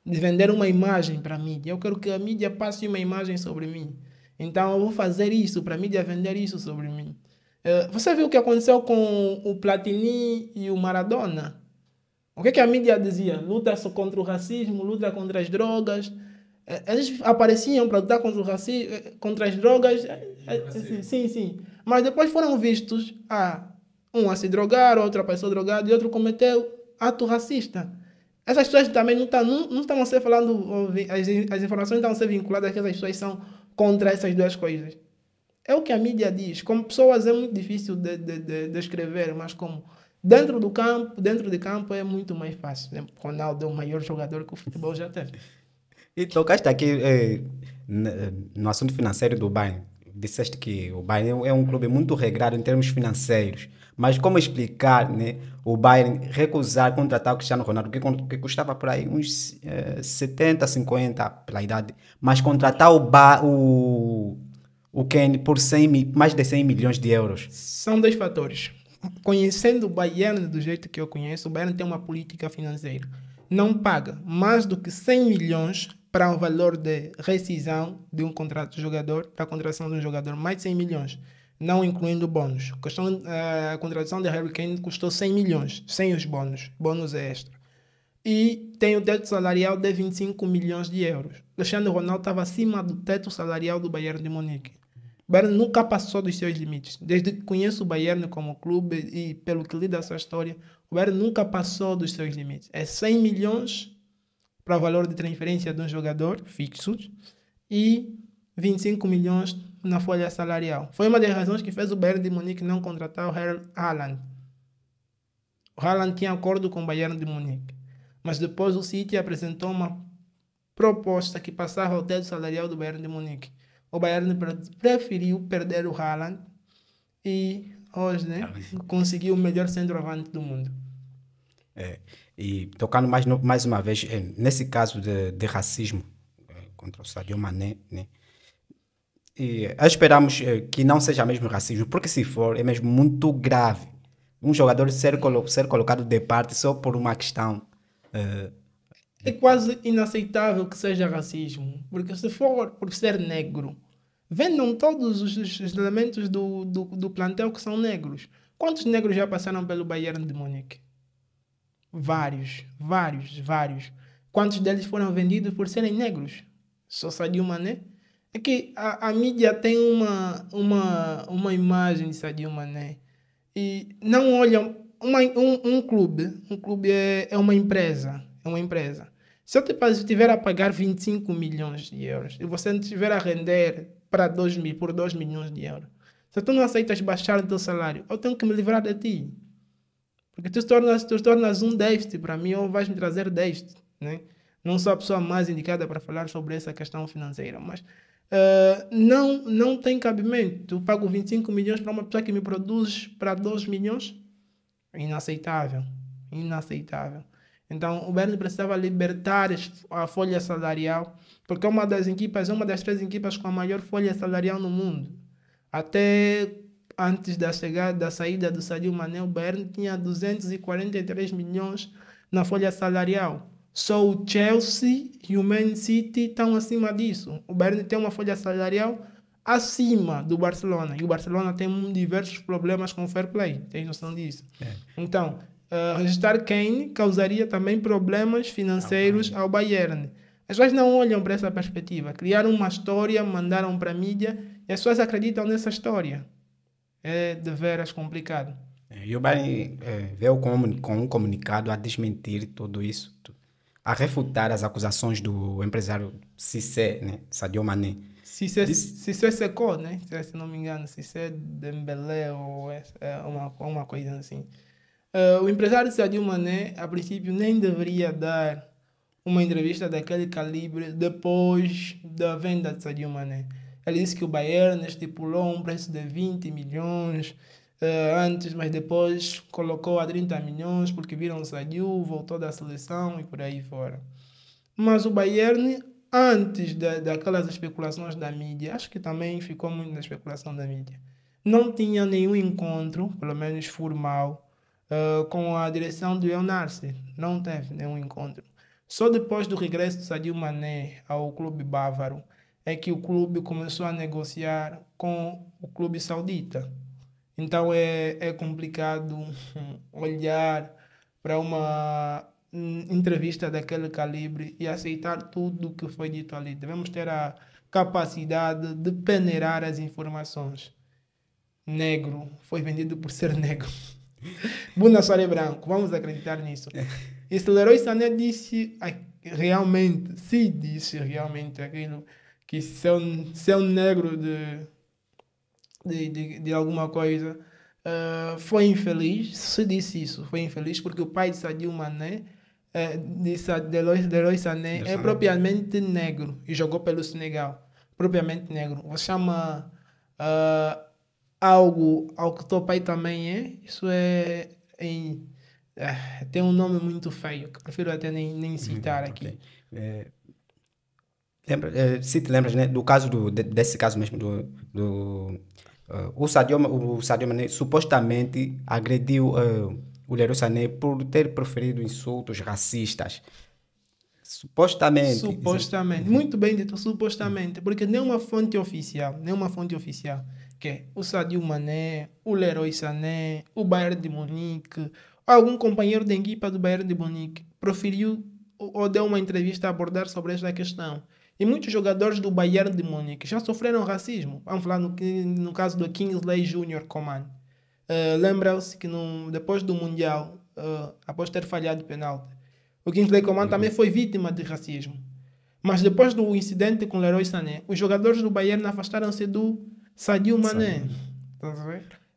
de vender uma imagem para a mídia. Eu quero que a mídia passe uma imagem sobre mim. Então eu vou fazer isso para a mídia vender isso sobre mim. Eh, você viu o que aconteceu com o Platini e o Maradona? O que, que a mídia dizia? Luta contra o racismo, luta contra as drogas. Eh, eles apareciam para lutar contra, o racismo, eh, contra as drogas. Sim, sim, Mas depois foram vistos ah, um a se drogar, outro apareceu drogado e outro cometeu ato racista. Essas pessoas também não, estão tá, não, não estão a ser falando, as, as informações estão a ser vinculadas que essas pessoas são contra essas duas coisas. É o que a mídia diz. Como pessoas é muito difícil de, de, de, de escrever, mas como dentro do campo, dentro de campo é muito mais fácil. Né? Ronaldo é o maior jogador que o futebol já teve. E tocaste aqui eh, é, é, no assunto financeiro do Bayern. Disseste que o Bayern é um é clube muito regrado em termos financeiros. Mas como explicar né, o Bayern recusar contratar o Cristiano Ronaldo, que, que custava por aí uns eh, 70, 50 pela idade, mas contratar o, ba o, o Kane por 100, mais de 100 milhões de euros? São dois fatores. Conhecendo o Bayern do jeito que eu conheço, o Bayern tem uma política financeira. Não paga mais do que 100 milhões para o valor de rescisão de um contrato de jogador, para a contratação de um jogador, mais de 100 milhões não incluindo bônus. A, questão, eh, a contratação de Harry Kane custou 100 milhões, sem os bônus, bônus extra. E tem o teto salarial de 25 milhões de euros. Cristiano Ronaldo estava acima do teto salarial do Bayern de Munique. O Bayern nunca passou dos seus limites. Desde que conheço o Bayern como clube e pelo que lido essa história, o Bayern nunca passou dos seus limites. É 100 milhões para o valor de transferência de um jogador fixos e 25 milhões na folha salarial. Foi uma das razões que fez o Bayern de Munique não contratar o Haaland. O Haaland tinha acordo com o Bayern de Munique, mas depois o City apresentou uma proposta que passava ao teto salarial do Bayern de Munique. O Bayern preferiu perder o Haaland e hoje né, tá conseguiu o melhor centroavante do mundo. É, e tocando mais, mais uma vez, é, nesse caso de, de racismo é, contra o Sadio Mané, né, esperamos eh, que não seja mesmo racismo, porque se for, é mesmo muito grave. Um jogador ser, colo ser colocado de parte só por uma questão. Uh... é quase inaceitável que seja racismo, porque se for por ser negro, vendam todos os, os elementos do, do, do, plantel que são negros. Quantos negros já passaram pelo Bayern de Munique? Vários, vários, vários. Quantos deles foram vendidos por serem negros? Só saiu uma, Né? É que a, a mídia tem uma, uma, uma imagem de Sadio Mané e não olham. Uma, um, um clube, um clube é, é uma empresa, é uma empresa. Se eu estiver a pagar 25 milhões de euros e você estiver a render para 2 mil, por 2 milhões de euros, se tu não aceitas baixar o teu salário, eu tenho que me livrar de ti. Porque tu tornas, tu tornas um déficit para mim ou vais me trazer déficit. Né? Não sou a pessoa mais indicada para falar sobre essa questão financeira, mas Uh, não, não tem cabimento. Eu pago 25 milhões para uma pessoa que me produz para 2 milhões? Inaceitável. Inaceitável. Então, o Bernie precisava libertar a folha salarial, porque é uma das equipas, é uma das três equipas com a maior folha salarial no mundo. Até antes da chegada, da saída do Sadio Mané, o Bernie tinha 243 milhões na folha salarial. Só o Chelsea e o Man City estão acima disso. O Bayern tem uma folha salarial acima do Barcelona. E o Barcelona tem diversos problemas com o fair play. Tem noção disso? É. Então, uh, registrar Kane causaria também problemas financeiros ah, tá. ao Bayern. As pessoas não olham para essa perspectiva. Criaram uma história, mandaram para a mídia e as pessoas acreditam nessa história. É de veras complicado. É, e o Bayern é, veio com, com um comunicado a desmentir tudo isso, a refutar as acusações do empresário Cissé, né? Sadio Mané. Cissé, Cissé Secó, né? Se não me engano, Cissé Dembélé ou é, é uma, uma coisa assim. Uh, o empresário Sadio Mané, a princípio, nem deveria dar uma entrevista daquele calibre depois da venda de Sadio Mané. Ele disse que o Bayern estipulou um preço de 20 milhões uh, antes, mas depois colocou a 30 milhões porque viram o saiu, voltou da seleção e por aí fora. Mas o Bayern, antes da, daquelas especulações da mídia, acho que também ficou muito na especulação da mídia, não tinha nenhum encontro, pelo menos formal, uh, com a direção do Leonardo. Não teve nenhum encontro. Só depois do regresso do Sadio Mané ao clube bávaro é que o clube começou a negociar com o clube saudita. Então é, é complicado olhar para uma entrevista daquele calibre e aceitar tudo o que foi dito ali. Devemos ter a capacidade de peneirar as informações. Negro foi vendido por ser negro. Bunda só é branco, vamos acreditar nisso. É. E se Leroy Sané disse realmente, se disse realmente aquilo, que seu, um, um negro de de, de, de alguma coisa, uh, foi infeliz. Se disse isso, foi infeliz porque o pai de Sadio Mané, eh, é de de Lois Sané, é propriamente negro e jogou pelo Senegal. Propriamente negro. Você chama uh, algo ao que teu pai também é, isso é em. Eh, tem um nome muito feio, que prefiro até nem, nem uhum, citar aqui. É... Lembra, eh, se te lembras né, do caso do, desse caso mesmo do, do Uh, o, Sadio, o Sadio Mané supostamente agrediu uh, o Leroy Sané por ter proferido insultos racistas. Supostamente. Supostamente. Uhum. Muito bem dito, supostamente. Porque nenhuma fonte oficial, nenhuma fonte oficial, que o Sadio Mané, o Leroy Sané, o Bayern de Munique, algum companheiro da equipa do Bayern de Munique proferiu ou deu uma entrevista a abordar sobre esta questão. E muitos jogadores do Bayern de Munique já sofreram racismo. Vamos falar no, no caso do Kingsley Junior Coman. Uh, eh, Lembram-se que no, depois do Mundial, uh, após ter falhado o penalti, o Kingsley Coman uhum. também foi vítima de racismo. Mas depois do incidente com Leroy Sané, os jogadores do Bayern afastaram-se do Sadio Mané.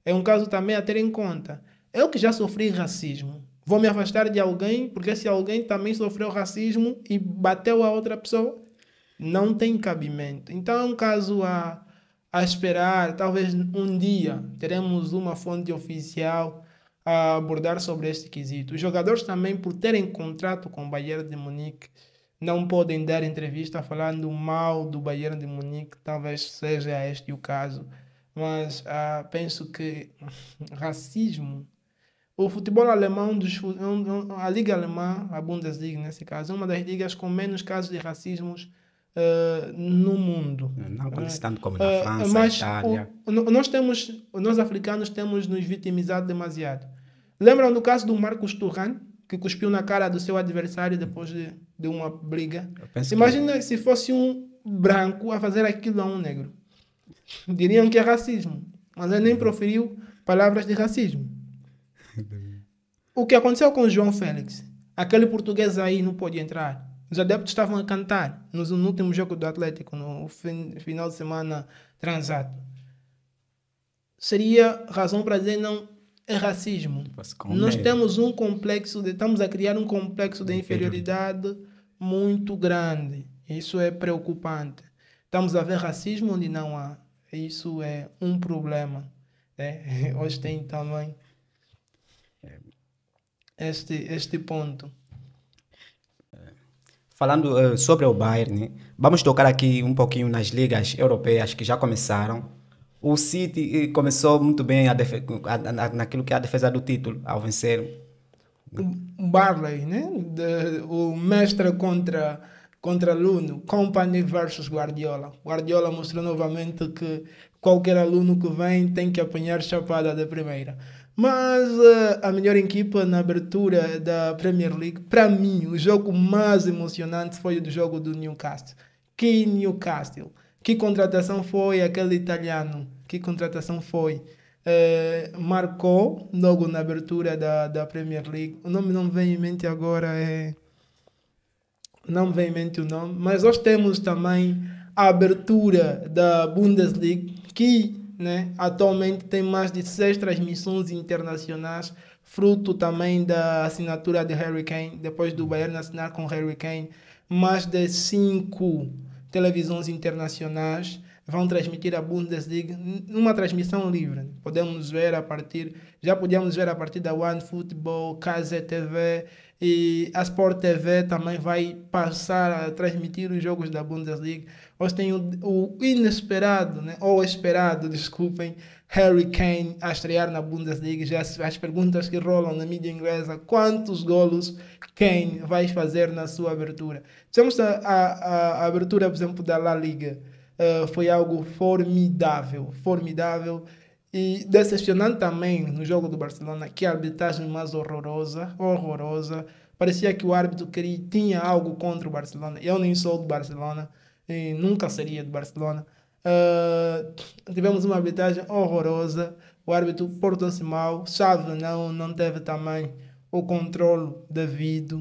É um caso também a ter em conta. Eu que já sofri racismo, vou me afastar de alguém porque se alguém também sofreu racismo e bateu a outra pessoa, não tem cabimento. Então, é um caso a, a esperar, talvez um dia teremos uma fonte oficial a abordar sobre este quesito. Os jogadores também, por terem contrato com o Bayern de Munique, não podem dar entrevista falando mal do Bayern de Munique, talvez seja este o caso. Mas ah, penso que racismo. O futebol alemão, dos, a Liga Alemã, a Bundesliga nesse caso, é uma das ligas com menos casos de racismos uh, no mundo. Não conhecitando ah, como na ah, França, mas Itália. O, nós temos, nós africanos temos nos vitimizado demasiado. Lembram do caso do Marcos Turan, que cuspiu na cara do seu adversário depois de, de uma briga? Imagina que... se fosse um branco a fazer aquilo a um negro. Diriam que é racismo, mas ele nem proferiu palavras de racismo. O que aconteceu com o João Félix? Aquele português aí não pode entrar. Os adeptos estavam a cantar no, último jogo do Atlético, no fin, final de semana transato. Seria razão para dizer não é racismo. Nós temos um complexo, de, estamos a criar um complexo de inferioridade muito grande. Isso é preocupante. Estamos a ver racismo onde não há. Isso é um problema. Né? Hoje tem também é. este, este ponto. Falando uh, sobre o Bayern, né, vamos tocar aqui um pouquinho nas ligas europeias que já começaram. O City eh, começou muito bem a a, a, naquilo que é a defesa do título, ao vencer. Barley, né? De, o mestre contra, contra aluno, Company versus Guardiola. Guardiola mostrou novamente que qualquer aluno que vem tem que apanhar chapada da primeira. Mas uh, a melhor equipa na abertura da Premier League, para mim, o jogo mais emocionante foi o do jogo do Newcastle. Que Newcastle! Que contratação foi aquele italiano? Que contratação foi? Uh, marcou logo na abertura da, da Premier League. O nome não vem em mente agora, é... não vem em mente o nome. Mas nós temos também a abertura da Bundesliga, que né? Atualmente tem mais de seis transmissões internacionais, fruto também da assinatura de Harry Kane, depois do Bayern assinar com Harry Kane. Mais de cinco televisões internacionais vão transmitir a Bundesliga numa transmissão livre. Podemos ver a partir, já podíamos ver a partir da One Football, KZTV, e a Sport TV também vai passar a transmitir os jogos da Bundesliga. Hoje tem o, o inesperado, né? ou esperado, desculpem, Harry Kane a estrear na Bundesliga. Já as, as perguntas que rolam na mídia inglesa: quantos golos Kane vai fazer na sua abertura? Tivemos a, a, a abertura, por exemplo, da La Liga. Uh, foi algo formidável, formidável. E decepcionante também no jogo do Barcelona, que arbitragem mais horrorosa, horrorosa. Parecia que o árbitro queria, tinha algo contra o Barcelona. Eu nem sou do Barcelona, e nunca seria do Barcelona. Uh, tivemos uma arbitragem horrorosa. O árbitro portou-se mal. Chave não, não teve também o controle devido.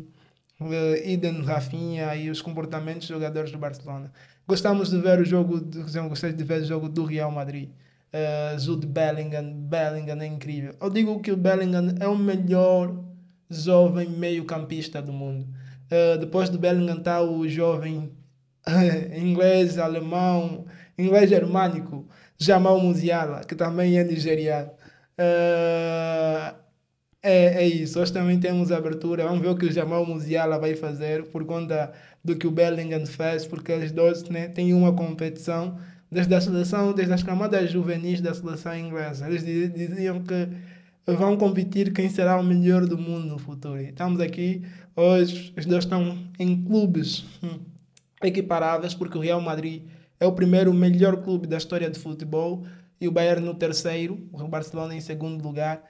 Uh, ah, Eden Rafinha e os comportamentos dos jogadores do Barcelona. Gostamos de ver o jogo, gostei de ver o jogo do Real Madrid eh, Jude Bellingham. Bellingham é incrível. Eu digo que o Bellingham é o melhor jovem meio-campista do mundo. Uh, depois do Bellingham está o jovem inglês, alemão, inglês germânico, Jamal Musiala, que também é nigeriano. Uh, é, é isso, hoje também temos abertura. Vamos ver o que o Jamal Musiala vai fazer por conta do que o Bellingham fez, porque eles dois né, têm uma competição desde a seleção, desde as camadas juvenis da seleção inglesa. Eles diziam que vão competir quem será o melhor do mundo no futuro. E estamos aqui, hoje os dois estão em clubes hum, equiparáveis, porque o Real Madrid é o primeiro melhor clube da história de futebol e o Bayern no terceiro, o Barcelona em segundo lugar.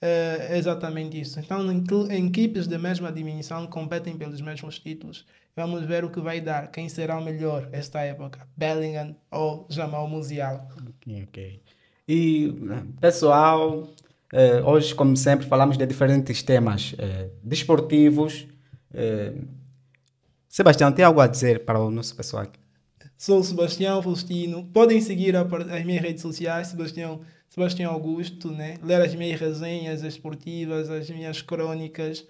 Eh, é exatamente isso. Então, em equipes da mesma dimensão competem pelos mesmos títulos. Vamos ver o que vai dar, quem será o melhor esta época, Bellingham ou Jamal Musiala. Ok, ok. E, pessoal, eh, hoje, como sempre, falamos de diferentes temas eh, desportivos. Sebastião, tem algo a dizer para o nosso pessoal aqui? Sou Sebastião Faustino. Podem seguir as minhas redes sociais, Sebastião Sebastião Augusto, né? ler as minhas resenhas esportivas, as minhas crônicas.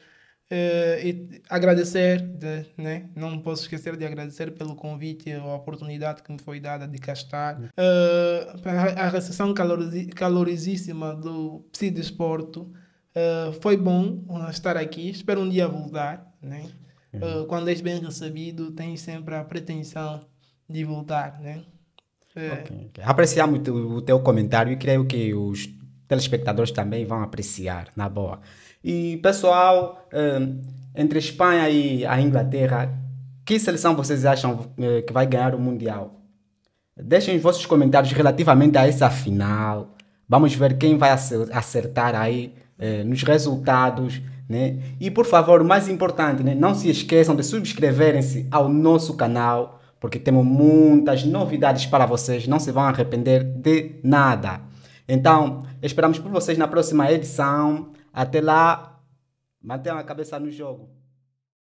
Uh, e agradecer, de, né? não posso esquecer de agradecer pelo convite, a oportunidade que me foi dada de cá estar. Uh, a, a recepção calorizíssima do Psi Desporto uh, eh, foi bom estar aqui, espero um dia voltar. Né? quando és bem recebido, tens sempre a pretensão de voltar. Né? É. Okay. Apreciar muito o teu comentário e creio que os telespectadores também vão apreciar, na boa. E pessoal, hum, entre a Espanha e a Inglaterra, que seleção vocês acham eh, que vai ganhar o Mundial? Deixem os vossos comentários relativamente a essa final. Vamos ver quem vai acertar aí eh, nos resultados. Né? E por favor, o mais importante, né? não se esqueçam de subscreverem-se ao nosso canal porque temos muitas novidades para vocês, não se vão arrepender de nada. Então, esperamos por vocês na próxima edição. Até lá, mantenham a cabeça no jogo.